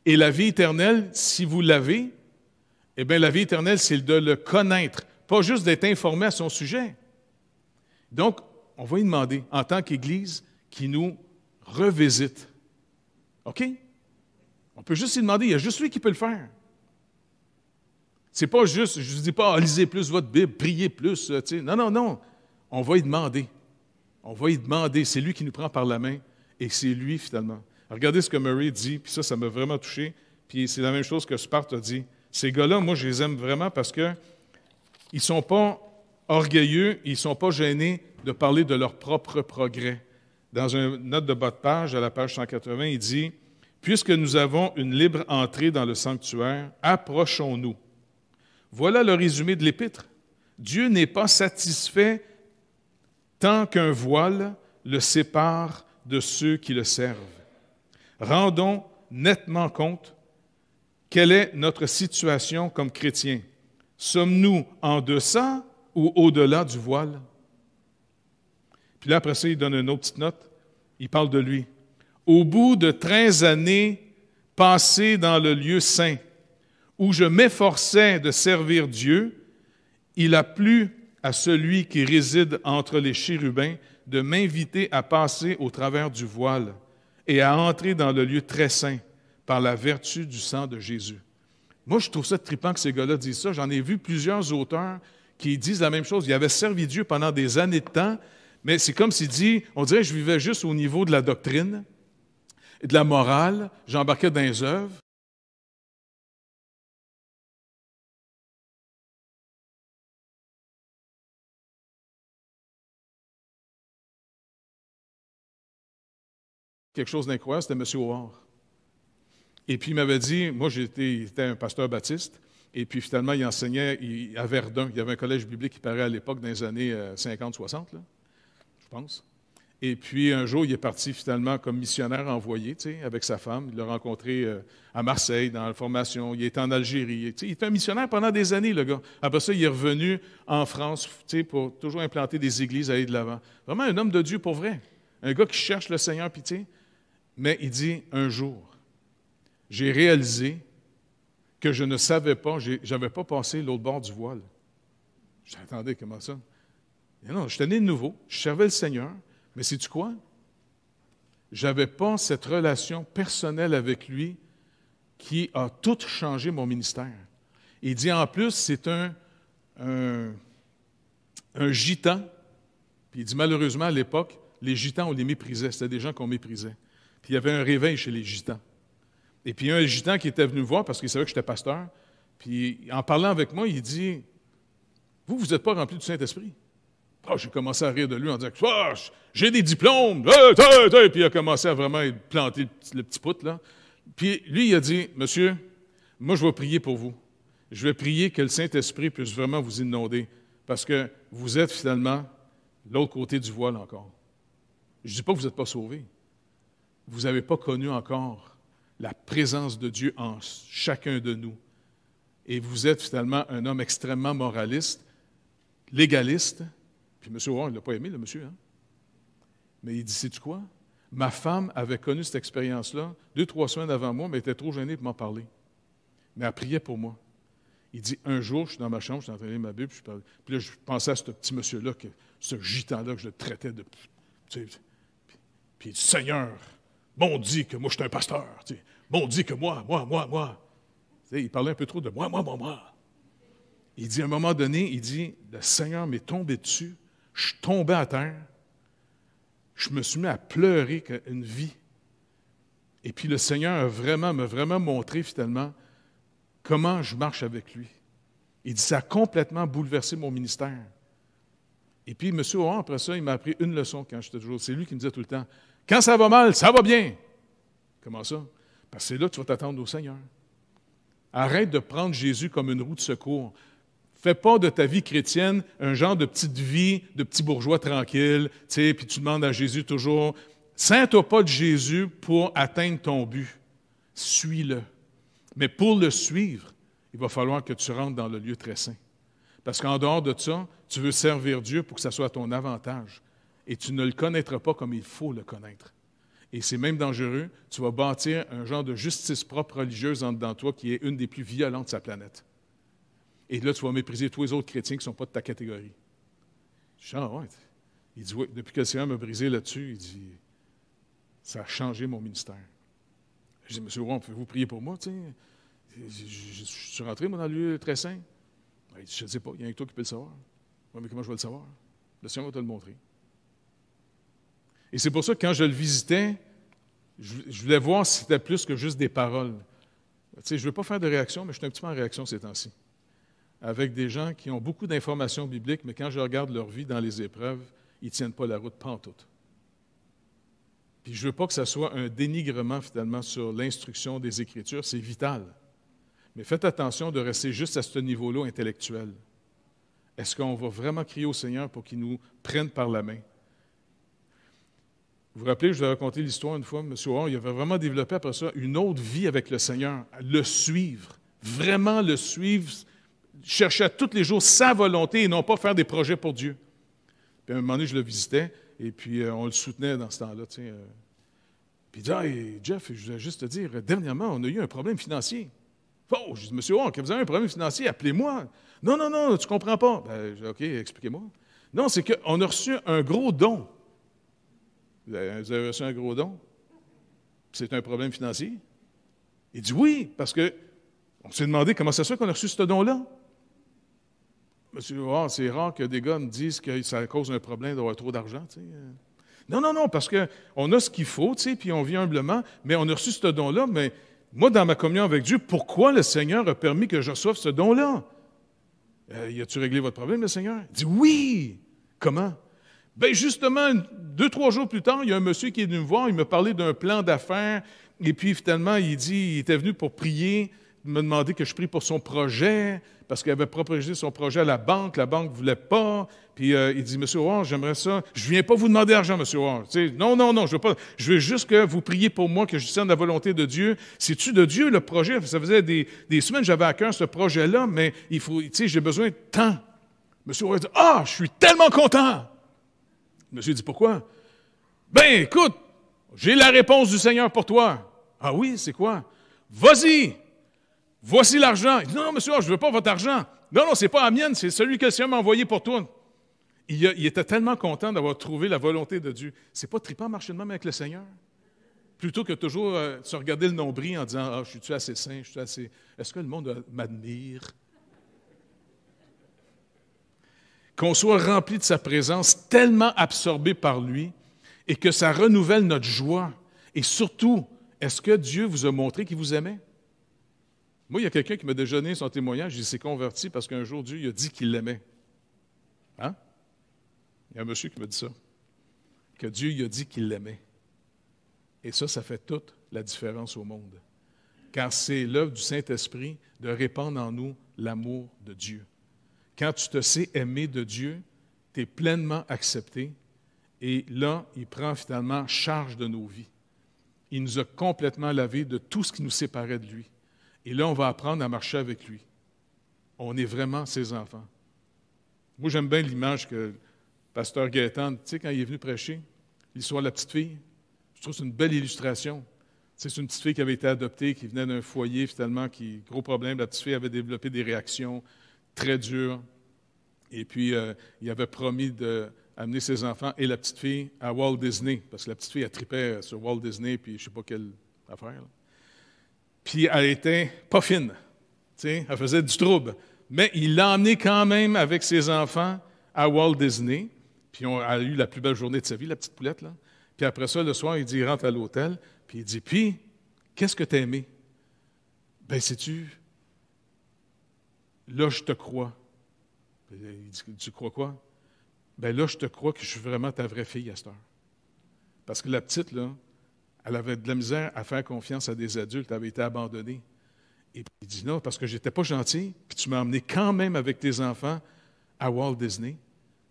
Et la vie éternelle, si vous l'avez, eh bien, la vie éternelle, c'est de le connaître, pas juste d'être informé à son sujet, donc, on va y demander, en tant qu'Église, qu'il nous revisite. OK? On peut juste y demander, il y a juste lui qui peut le faire. C'est pas juste, je ne dis pas, ah, lisez plus votre Bible, priez plus. Euh, non, non, non. On va y demander. On va y demander. C'est lui qui nous prend par la main et c'est lui finalement. Regardez ce que Murray dit, puis ça, ça m'a vraiment touché. Puis c'est la même chose que Sparte a dit. Ces gars-là, moi, je les aime vraiment parce que ils sont pas orgueilleux, ils ne sont pas gênés de parler de leur propre progrès. Dans une note de bas de page, à la page 180, il dit Puisque nous avons une libre entrée dans le sanctuaire, approchons-nous. Voilà le résumé de l'épître. Dieu n'est pas satisfait tant qu'un voile le sépare de ceux qui le servent. Rendons nettement compte quelle est notre situation comme chrétiens. Sommes-nous en deçà ou au-delà du voile. Puis là, après ça, il donne une autre petite note. Il parle de lui. Au bout de treize années passées dans le lieu saint, où je m'efforçais de servir Dieu, il a plu à celui qui réside entre les chérubins de m'inviter à passer au travers du voile et à entrer dans le lieu très saint par la vertu du sang de Jésus. Moi, je trouve ça trippant que ces gars-là disent ça. J'en ai vu plusieurs auteurs qui disent la même chose. Ils avaient servi Dieu pendant des années de temps, mais c'est comme s'il dit, on dirait que je vivais juste au niveau de la doctrine, de la morale, j'embarquais dans les œuvres. Quelque chose d'incroyable, c'était M. Howard. Et puis il m'avait dit, moi j'étais un pasteur baptiste, et puis finalement, il enseignait il, à Verdun. Il y avait un collège biblique qui paraît à l'époque, dans les années 50-60, euh, je pense. Et puis un jour, il est parti finalement comme missionnaire envoyé, tu sais, avec sa femme. Il l'a rencontré euh, à Marseille dans la formation. Il est en Algérie. il était un missionnaire pendant des années, le gars. Après ça, il est revenu en France, tu sais, pour toujours implanter des églises, aller de l'avant. Vraiment un homme de Dieu pour vrai. Un gars qui cherche le Seigneur sais. Mais il dit un jour, j'ai réalisé que je ne savais pas, je n'avais pas passé l'autre bord du voile. J'attendais, comment ça? non, je tenais de nouveau, je servais le Seigneur, mais c'est tu quoi? Je n'avais pas cette relation personnelle avec lui qui a tout changé mon ministère. Il dit en plus, c'est un, gitan. Puis il dit malheureusement à l'époque, les gitans, on les méprisait. C'était des gens qu'on méprisait. Puis il y avait un réveil chez les gitans. Et puis, un gitan qui était venu me voir parce qu'il savait que j'étais pasteur. Puis, en parlant avec moi, il dit Vous, vous n'êtes pas rempli du Saint-Esprit. Ah, j'ai commencé à rire de lui en disant ah, J'ai des diplômes. Ah, puis, il a commencé à vraiment planter le petit poutre. Là. Puis, lui, il a dit Monsieur, moi, je vais prier pour vous. Je vais prier que le Saint-Esprit puisse vraiment vous inonder parce que vous êtes finalement l'autre côté du voile encore. Je ne dis pas que vous n'êtes pas sauvé. Vous n'avez pas connu encore la présence de Dieu en chacun de nous. Et vous êtes finalement un homme extrêmement moraliste, légaliste. Puis M. Warren ne l'a pas aimé, le monsieur. Hein? Mais il dit, c'est tu quoi? Ma femme avait connu cette expérience-là deux, trois semaines avant moi, mais était trop gênée pour m'en parler. Mais elle priait pour moi. Il dit, un jour, je suis dans ma chambre, je suis en train de ma Bible, puis, je puis je pensais à ce petit monsieur-là, ce gitan-là, que je le traitais de... Tu sais, puis, Seigneur, bon dit que moi, je suis un pasteur. Bon, dit que moi, moi, moi, moi. il parlait un peu trop de moi, moi, moi, moi. Il dit à un moment donné, il dit, le Seigneur m'est tombé dessus, je suis tombé à terre, je me suis mis à pleurer une vie. Et puis le Seigneur a vraiment, m'a vraiment montré finalement comment je marche avec lui. Il dit, ça a complètement bouleversé mon ministère. Et puis, M. Oran, après ça, il m'a appris une leçon quand j'étais toujours. C'est lui qui me disait tout le temps Quand ça va mal, ça va bien. Comment ça parce que c'est là que tu vas t'attendre au Seigneur. Arrête de prendre Jésus comme une roue de secours. Fais pas de ta vie chrétienne un genre de petite vie de petit bourgeois tranquille, tu sais, puis tu demandes à Jésus toujours. Saint-toi pas de Jésus pour atteindre ton but. Suis-le. Mais pour le suivre, il va falloir que tu rentres dans le lieu très saint. Parce qu'en dehors de ça, tu veux servir Dieu pour que ça soit à ton avantage. Et tu ne le connaîtras pas comme il faut le connaître et c'est même dangereux, tu vas bâtir un genre de justice propre religieuse en dedans toi qui est une des plus violentes de sa planète. Et là, tu vas mépriser tous les autres chrétiens qui ne sont pas de ta catégorie. Je dis, ah ouais. Il dit, oui, depuis que le Seigneur m'a brisé là-dessus, il dit, ça a changé mon ministère. Je dis, Monsieur Rouen, pouvez-vous prier pour moi? Tu sais? je, suis rentré, moi, dans le lieu très saint. Ben, il dit, je ne sais pas, il y a un toi qui peut le savoir. Oui, mais comment je vais le savoir? Le Seigneur va te le montrer. Et c'est pour ça que quand je le visitais, je, voulais voir si c'était plus que juste des paroles. Tu sais, je ne veux pas faire de réaction, mais je suis un petit peu en réaction ces temps-ci. Avec des gens qui ont beaucoup d'informations bibliques, mais quand je regarde leur vie dans les épreuves, ils ne tiennent pas la route pantoute. Puis je ne veux pas que ça soit un dénigrement finalement sur l'instruction des Écritures, c'est vital. Mais faites attention de rester juste à ce niveau-là intellectuel. Est-ce qu'on va vraiment crier au Seigneur pour qu'il nous prenne par la main? Vous vous rappelez, je vous ai raconté l'histoire une fois, M. Warren, il avait vraiment développé après ça une autre vie avec le Seigneur, le suivre, vraiment le suivre, chercher à tous les jours sa volonté et non pas faire des projets pour Dieu. Puis à un moment donné, je le visitais et puis euh, on le soutenait dans ce temps-là. Euh. Puis Jeff, je voulais juste te dire, dernièrement, on a eu un problème financier. Oh, je dis Monsieur Warren, que vous avez un problème financier, appelez-moi. Non, non, non, tu ne comprends pas. Ben, OK, expliquez-moi. Non, c'est qu'on a reçu un gros don. Vous avez reçu un gros don? C'est un problème financier? Il dit oui, parce que on s'est demandé comment ça se fait qu'on a reçu ce don-là. Monsieur, c'est rare que des gars me disent que ça cause un problème d'avoir trop d'argent. Euh. Non, non, non, parce qu'on a ce qu'il faut, tu puis on vit humblement, mais on a reçu ce don-là, mais moi, dans ma communion avec Dieu, pourquoi le Seigneur a permis que je reçoive ce don-là? Euh, y a-tu réglé votre problème, le Seigneur? Il dit oui. Comment? Bien, justement, deux, trois jours plus tard, il y a un monsieur qui est venu me voir, il me parlait d'un plan d'affaires, et puis finalement, il dit, il était venu pour prier, me demander que je prie pour son projet, parce qu'il avait proposé son projet à la banque, la banque ne voulait pas, puis euh, il dit, Monsieur Ward, j'aimerais ça, je ne viens pas vous demander d'argent, Monsieur Ward. non, non, non, je veux pas, je veux juste que vous priez pour moi, que je discerne la volonté de Dieu. C'est-tu de Dieu le projet? Ça faisait des, des semaines j'avais à cœur ce projet-là, mais il faut, tu sais, j'ai besoin de temps. Monsieur Ward dit, ah, je suis tellement content! Je dit, pourquoi? Ben, écoute, j'ai la réponse du Seigneur pour toi. Ah oui, c'est quoi? Vas-y, voici l'argent. non, non, monsieur, je ne veux pas votre argent. Non, non, ce n'est pas la mienne, c'est celui que le Seigneur m'a envoyé pour toi. Il, était tellement content d'avoir trouvé la volonté de Dieu. C'est pas tripant marcher de même avec le Seigneur? Plutôt que toujours euh, se regarder le nombril en disant Ah, je suis-tu assez sain? » je suis assez. Est-ce que le monde m'admire? qu'on soit rempli de sa présence, tellement absorbé par lui, et que ça renouvelle notre joie. Et surtout, est-ce que Dieu vous a montré qu'il vous aimait? Moi, il y a quelqu'un qui m'a déjeuné son témoignage, il s'est converti parce qu'un jour, Dieu il a dit qu'il l'aimait. Hein? Il y a un monsieur qui me dit ça, que Dieu lui a dit qu'il l'aimait. Et ça, ça fait toute la différence au monde. Car c'est l'œuvre du Saint-Esprit de répandre en nous l'amour de Dieu. Quand tu te sais aimé de Dieu, tu es pleinement accepté. Et là, il prend finalement charge de nos vies. Il nous a complètement lavé de tout ce qui nous séparait de lui. Et là, on va apprendre à marcher avec lui. On est vraiment ses enfants. Moi, j'aime bien l'image que le pasteur Gaétan, tu sais, quand il est venu prêcher, l'histoire de la petite fille, je trouve c'est une belle illustration. C'est une petite fille qui avait été adoptée, qui venait d'un foyer finalement, qui, gros problème, la petite fille avait développé des réactions très dur. Et puis, euh, il avait promis d'amener ses enfants et la petite fille à Walt Disney, parce que la petite fille, a tripé sur Walt Disney, puis je ne sais pas quelle affaire. Puis, elle était pas fine. elle faisait du trouble. Mais il l'a emmenée quand même avec ses enfants à Walt Disney. Puis, elle a eu la plus belle journée de sa vie, la petite poulette. Là. Puis, après ça, le soir, il dit il rentre à l'hôtel. Puis, il dit Puis, qu'est-ce que tu aimé Ben, sais-tu, là, je te crois. Il dit, tu crois quoi? Ben là, je te crois que je suis vraiment ta vraie fille à Parce que la petite, là, elle avait de la misère à faire confiance à des adultes, elle avait été abandonnée. Et puis, il dit non, parce que n'étais pas gentil, puis tu m'as emmené quand même avec tes enfants à Walt Disney.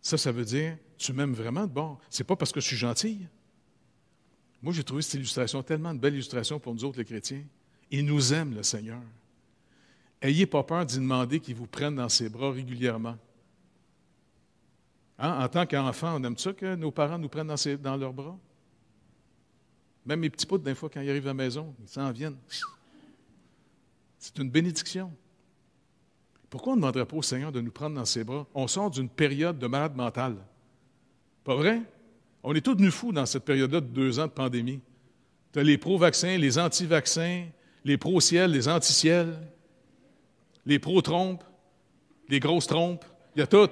Ça, ça veut dire, tu m'aimes vraiment de C'est pas parce que je suis gentille. Moi, j'ai trouvé cette illustration tellement une belle illustration pour nous autres, les chrétiens. Ils nous aime, le Seigneur. Ayez pas peur d'y demander qu'ils vous prenne dans ses bras régulièrement. Hein? En tant qu'enfant, on aime ça que nos parents nous prennent dans, leurs bras? Même mes petits potes, des fois, quand ils arrivent à la maison, ils s'en viennent. C'est une bénédiction. Pourquoi on ne demanderait pas au Seigneur de nous prendre dans ses bras? On sort d'une période de malade mentale. Pas vrai? On est tous devenus fous dans cette période-là de deux ans de pandémie. Tu as les pro-vaccins, les anti-vaccins, les pro ciels les anti ciels les pro-trompes, les grosses trompes, il y a tout.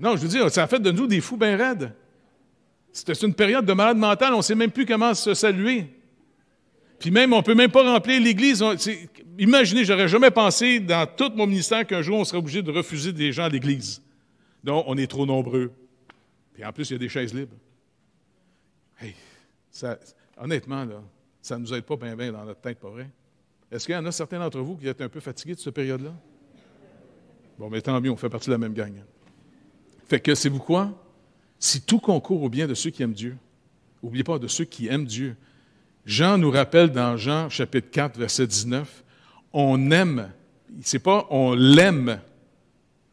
Non, je veux dire, ça a fait de nous des fous bien raides. C'était une période de malade mentale, on ne sait même plus comment se saluer. Puis même, on ne peut même pas remplir l'Église. Imaginez, j'aurais jamais pensé dans tout mon ministère qu'un jour on serait obligé de refuser des gens à l'Église. Donc, on est trop nombreux. Puis en plus, il y a des chaises libres. Hey, ça, honnêtement, là, ça ne nous aide pas bien bien dans notre tête, pas vrai? Est-ce qu'il y en a certains d'entre vous qui êtes un peu fatigués de cette période-là? Bon, mais tant mieux, on fait partie de la même gang. Fait que c'est vous quoi? Si tout concourt au bien de ceux qui aiment Dieu, n'oubliez pas de ceux qui aiment Dieu. Jean nous rappelle dans Jean chapitre 4, verset 19, on aime, c'est pas on l'aime,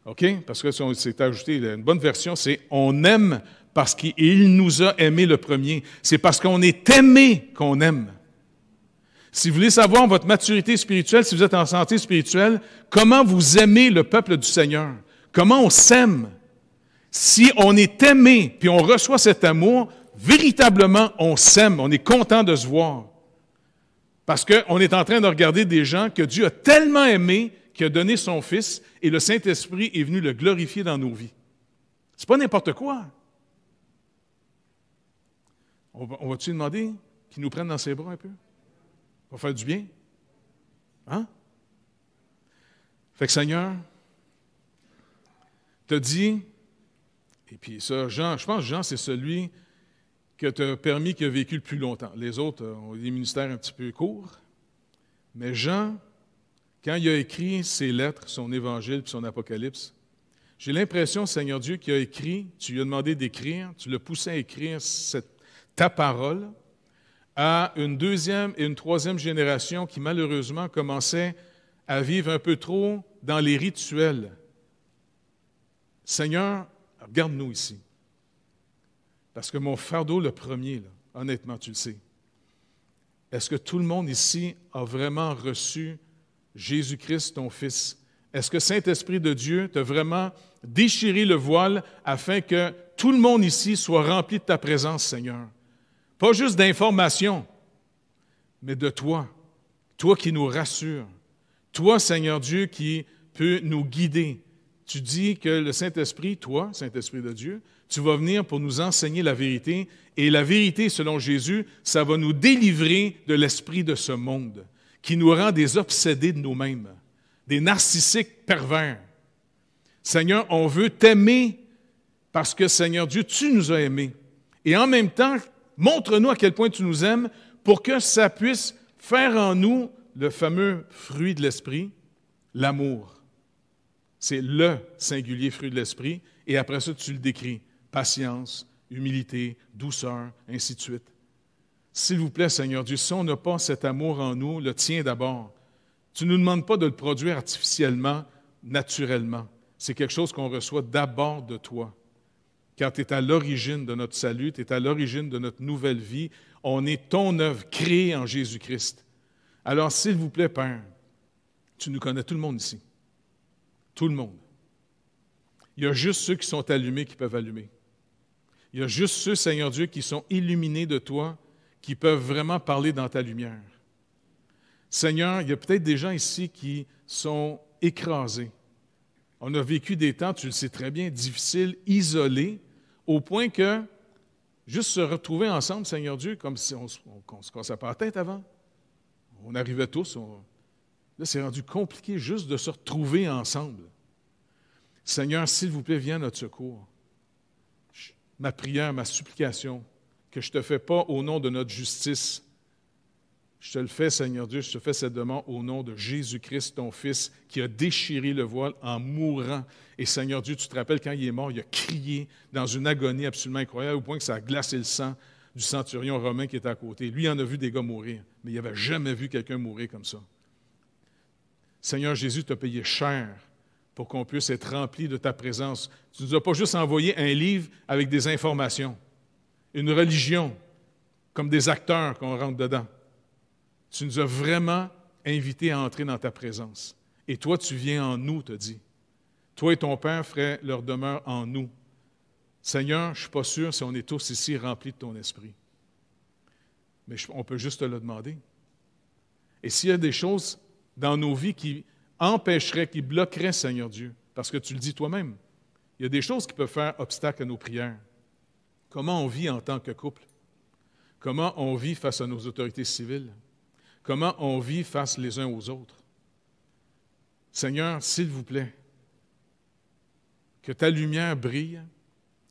OK? Parce que c'est ajouté, une bonne version, c'est on aime parce qu'il nous a aimé le premier. C'est parce qu'on est aimé qu'on aime. Si vous voulez savoir votre maturité spirituelle, si vous êtes en santé spirituelle, comment vous aimez le peuple du Seigneur, comment on s'aime. Si on est aimé, puis on reçoit cet amour, véritablement, on s'aime, on est content de se voir. Parce qu'on est en train de regarder des gens que Dieu a tellement aimés qu'il a donné son Fils et le Saint-Esprit est venu le glorifier dans nos vies. C'est pas n'importe quoi. On va-tu demander qu'il nous prenne dans ses bras un peu? va faire du bien. Hein? Fait que Seigneur, te dit, et puis ça, Jean, je pense que Jean, c'est celui que tu as permis qu'il a vécu le plus longtemps. Les autres euh, ont des ministères un petit peu courts. Mais Jean, quand il a écrit ses lettres, son évangile puis son apocalypse, j'ai l'impression, Seigneur Dieu, qu'il a écrit, tu lui as demandé d'écrire, tu le poussé à écrire ta parole, à une deuxième et une troisième génération qui malheureusement commençait à vivre un peu trop dans les rituels. Seigneur, regarde-nous ici. Parce que mon fardeau, le premier, honnêtement, tu le sais, est-ce que tout le monde ici a vraiment reçu Jésus-Christ, ton Fils? Est-ce que Saint-Esprit de Dieu t'a vraiment déchiré le voile afin que tout le monde ici soit rempli de ta présence, Seigneur? Pas juste d'informations, mais de toi. Toi qui nous rassures. Toi, Seigneur Dieu, qui peut nous guider. Tu dis que le Saint-Esprit, toi, Saint-Esprit de Dieu, tu vas venir pour nous enseigner la vérité. Et la vérité, selon Jésus, ça va nous délivrer de l'esprit de ce monde qui nous rend des obsédés de nous-mêmes, des narcissiques pervers. Seigneur, on veut t'aimer parce que, Seigneur Dieu, tu nous as aimés. Et en même temps montre-nous à quel point tu nous aimes pour que ça puisse faire en nous le fameux fruit de l'esprit, l'amour. C'est le singulier fruit de l'esprit, et après ça, tu le décris. Patience, humilité, douceur, ainsi de suite. S'il vous plaît, Seigneur Dieu, si on n'a pas cet amour en nous, le tien d'abord. Tu ne nous demandes pas de le produire artificiellement, naturellement. C'est quelque chose qu'on reçoit d'abord de toi car tu es à l'origine de notre salut, tu es à l'origine de notre nouvelle vie. On est ton œuvre créée en Jésus-Christ. Alors, s'il vous plaît, Père, tu nous connais tout le monde ici. Tout le monde. Il y a juste ceux qui sont allumés qui peuvent allumer. Il y a juste ceux, Seigneur Dieu, qui sont illuminés de toi, qui peuvent vraiment parler dans ta lumière. Seigneur, il y a peut-être des gens ici qui sont écrasés. On a vécu des temps, tu le sais très bien, difficiles, isolés, au point que juste se retrouver ensemble, Seigneur Dieu, comme si on, se cassait pas la tête avant. On arrivait tous. Là, c'est rendu compliqué juste de se retrouver ensemble. Seigneur, s'il vous plaît, viens à notre secours. Ma prière, ma supplication, que je ne te fais pas au nom de notre justice, je te le fais, Seigneur Dieu, je te fais cette demande au nom de Jésus-Christ, ton Fils, qui a déchiré le voile en mourant. Et Seigneur Dieu, tu te rappelles quand il est mort, il a crié dans une agonie absolument incroyable, au point que ça a glacé le sang du centurion romain qui était à côté. Lui en a vu des gars mourir, mais il n'avait jamais vu quelqu'un mourir comme ça. Seigneur Jésus, tu as payé cher pour qu'on puisse être rempli de ta présence. Tu ne nous as pas juste envoyé un livre avec des informations, une religion, comme des acteurs qu'on rentre dedans. Tu nous as vraiment invités à entrer dans ta présence. Et toi, tu viens en nous, te dit. Toi et ton Père, feraient leur demeure en nous. Seigneur, je ne suis pas sûr si on est tous ici remplis de ton esprit. Mais on peut juste te le demander. Et s'il y a des choses dans nos vies qui empêcheraient, qui bloqueraient, Seigneur Dieu, parce que tu le dis toi-même, il y a des choses qui peuvent faire obstacle à nos prières. Comment on vit en tant que couple? Comment on vit face à nos autorités civiles? comment on vit face les uns aux autres. Seigneur, s'il vous plaît, que ta lumière brille,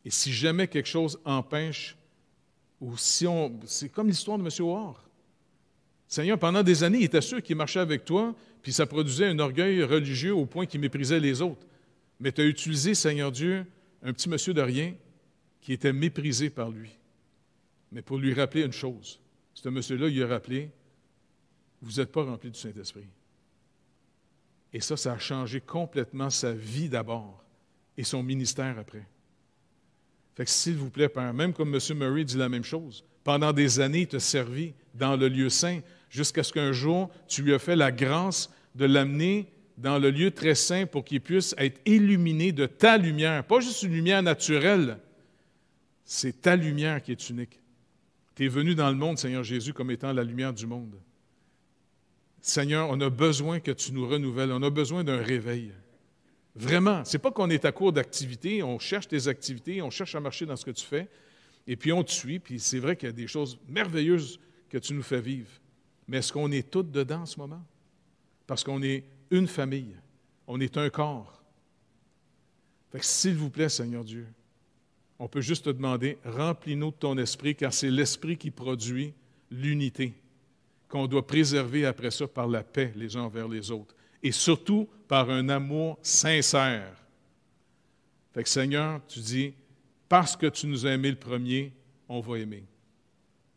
et si jamais quelque chose empêche, ou si on. C'est comme l'histoire de M. Hoare. Seigneur, pendant des années, il était sûr qu'il marchait avec toi, puis ça produisait un orgueil religieux au point qu'il méprisait les autres. Mais tu as utilisé, Seigneur Dieu, un petit monsieur de rien qui était méprisé par lui. Mais pour lui rappeler une chose, ce monsieur-là, il a rappelé vous n'êtes pas rempli du Saint-Esprit. Et ça, ça a changé complètement sa vie d'abord et son ministère après. Fait que s'il vous plaît, Père, même comme M. Murray dit la même chose, pendant des années, il t'a servi dans le lieu saint jusqu'à ce qu'un jour, tu lui as fait la grâce de l'amener dans le lieu très saint pour qu'il puisse être illuminé de ta lumière, pas juste une lumière naturelle, c'est ta lumière qui est unique. Tu es venu dans le monde, Seigneur Jésus, comme étant la lumière du monde. Seigneur, on a besoin que tu nous renouvelles, on a besoin d'un réveil. Vraiment, c'est pas qu'on est à court d'activités, on cherche des activités, on cherche à marcher dans ce que tu fais, et puis on te suit, puis c'est vrai qu'il y a des choses merveilleuses que tu nous fais vivre. Mais est-ce qu'on est tous dedans en ce moment? Parce qu'on est une famille, on est un corps. Fait s'il vous plaît, Seigneur Dieu, on peut juste te demander, remplis-nous de ton esprit, car c'est l'esprit qui produit l'unité qu'on doit préserver après ça par la paix les uns envers les autres et surtout par un amour sincère. Fait que Seigneur, tu dis, parce que tu nous as aimés le premier, on va aimer.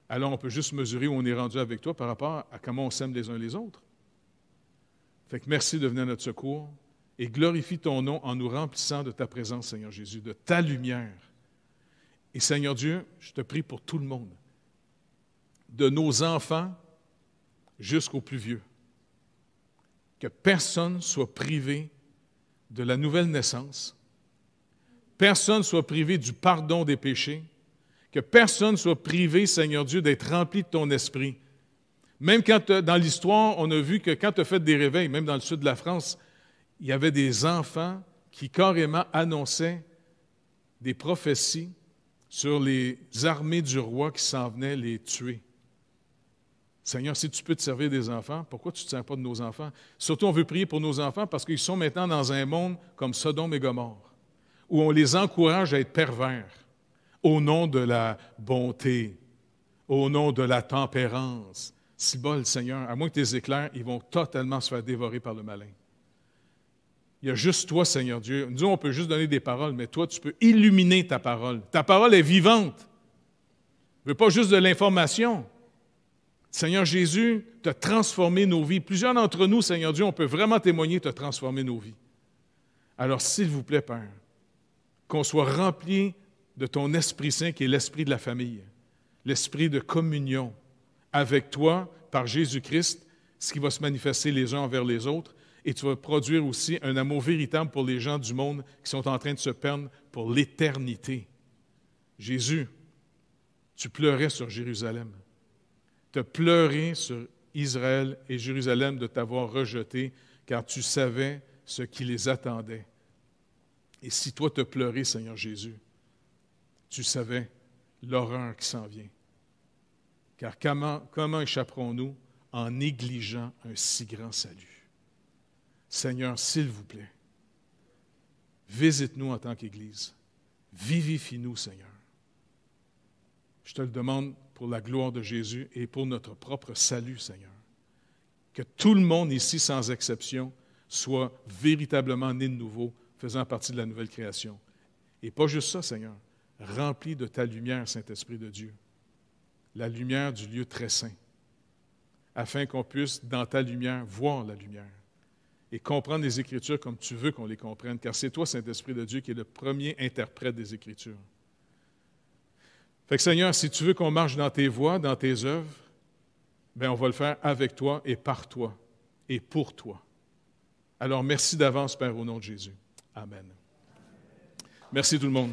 Alors on peut juste mesurer où on est rendu avec toi par rapport à comment on s'aime les uns les autres. Fait que merci de venir à notre secours et glorifie ton nom en nous remplissant de ta présence, Seigneur Jésus, de ta lumière. Et Seigneur Dieu, je te prie pour tout le monde, de nos enfants jusqu'au plus vieux. Que personne soit privé de la nouvelle naissance, personne soit privé du pardon des péchés, que personne soit privé, Seigneur Dieu, d'être rempli de ton esprit. Même quand, euh, dans l'histoire, on a vu que quand tu as fait des réveils, même dans le sud de la France, il y avait des enfants qui carrément annonçaient des prophéties sur les armées du roi qui s'en venaient les tuer. Seigneur, si tu peux te servir des enfants, pourquoi tu ne te sers pas de nos enfants? Surtout, on veut prier pour nos enfants parce qu'ils sont maintenant dans un monde comme Sodome et Gomorre, où on les encourage à être pervers au nom de la bonté, au nom de la tempérance. Si bol, Seigneur, à moins que tes éclairs, ils vont totalement se faire dévorer par le malin. Il y a juste toi, Seigneur Dieu. Nous, on peut juste donner des paroles, mais toi, tu peux illuminer ta parole. Ta parole est vivante. Je ne veux pas juste de l'information. Seigneur Jésus, tu as transformé nos vies. Plusieurs d'entre nous, Seigneur Dieu, on peut vraiment témoigner, tu as transformé nos vies. Alors, s'il vous plaît, Père, qu'on soit rempli de ton Esprit Saint, qui est l'esprit de la famille, l'esprit de communion avec toi par Jésus-Christ, ce qui va se manifester les uns envers les autres, et tu vas produire aussi un amour véritable pour les gens du monde qui sont en train de se perdre pour l'éternité. Jésus, tu pleurais sur Jérusalem te pleurer sur Israël et Jérusalem de t'avoir rejeté, car tu savais ce qui les attendait. Et si toi te pleurais, Seigneur Jésus, tu savais l'horreur qui s'en vient. Car comment, comment échapperons-nous en négligeant un si grand salut? Seigneur, s'il vous plaît, visite-nous en tant qu'Église. Vivifie-nous, Seigneur. Je te le demande pour la gloire de Jésus et pour notre propre salut, Seigneur. Que tout le monde ici, sans exception, soit véritablement né de nouveau, faisant partie de la nouvelle création. Et pas juste ça, Seigneur, rempli de ta lumière, Saint-Esprit de Dieu, la lumière du lieu très saint, afin qu'on puisse, dans ta lumière, voir la lumière et comprendre les Écritures comme tu veux qu'on les comprenne, car c'est toi, Saint-Esprit de Dieu, qui es le premier interprète des Écritures. Fait que Seigneur, si tu veux qu'on marche dans tes voies, dans tes œuvres, bien, on va le faire avec toi et par toi et pour toi. Alors merci d'avance, Père, au nom de Jésus. Amen. Merci tout le monde.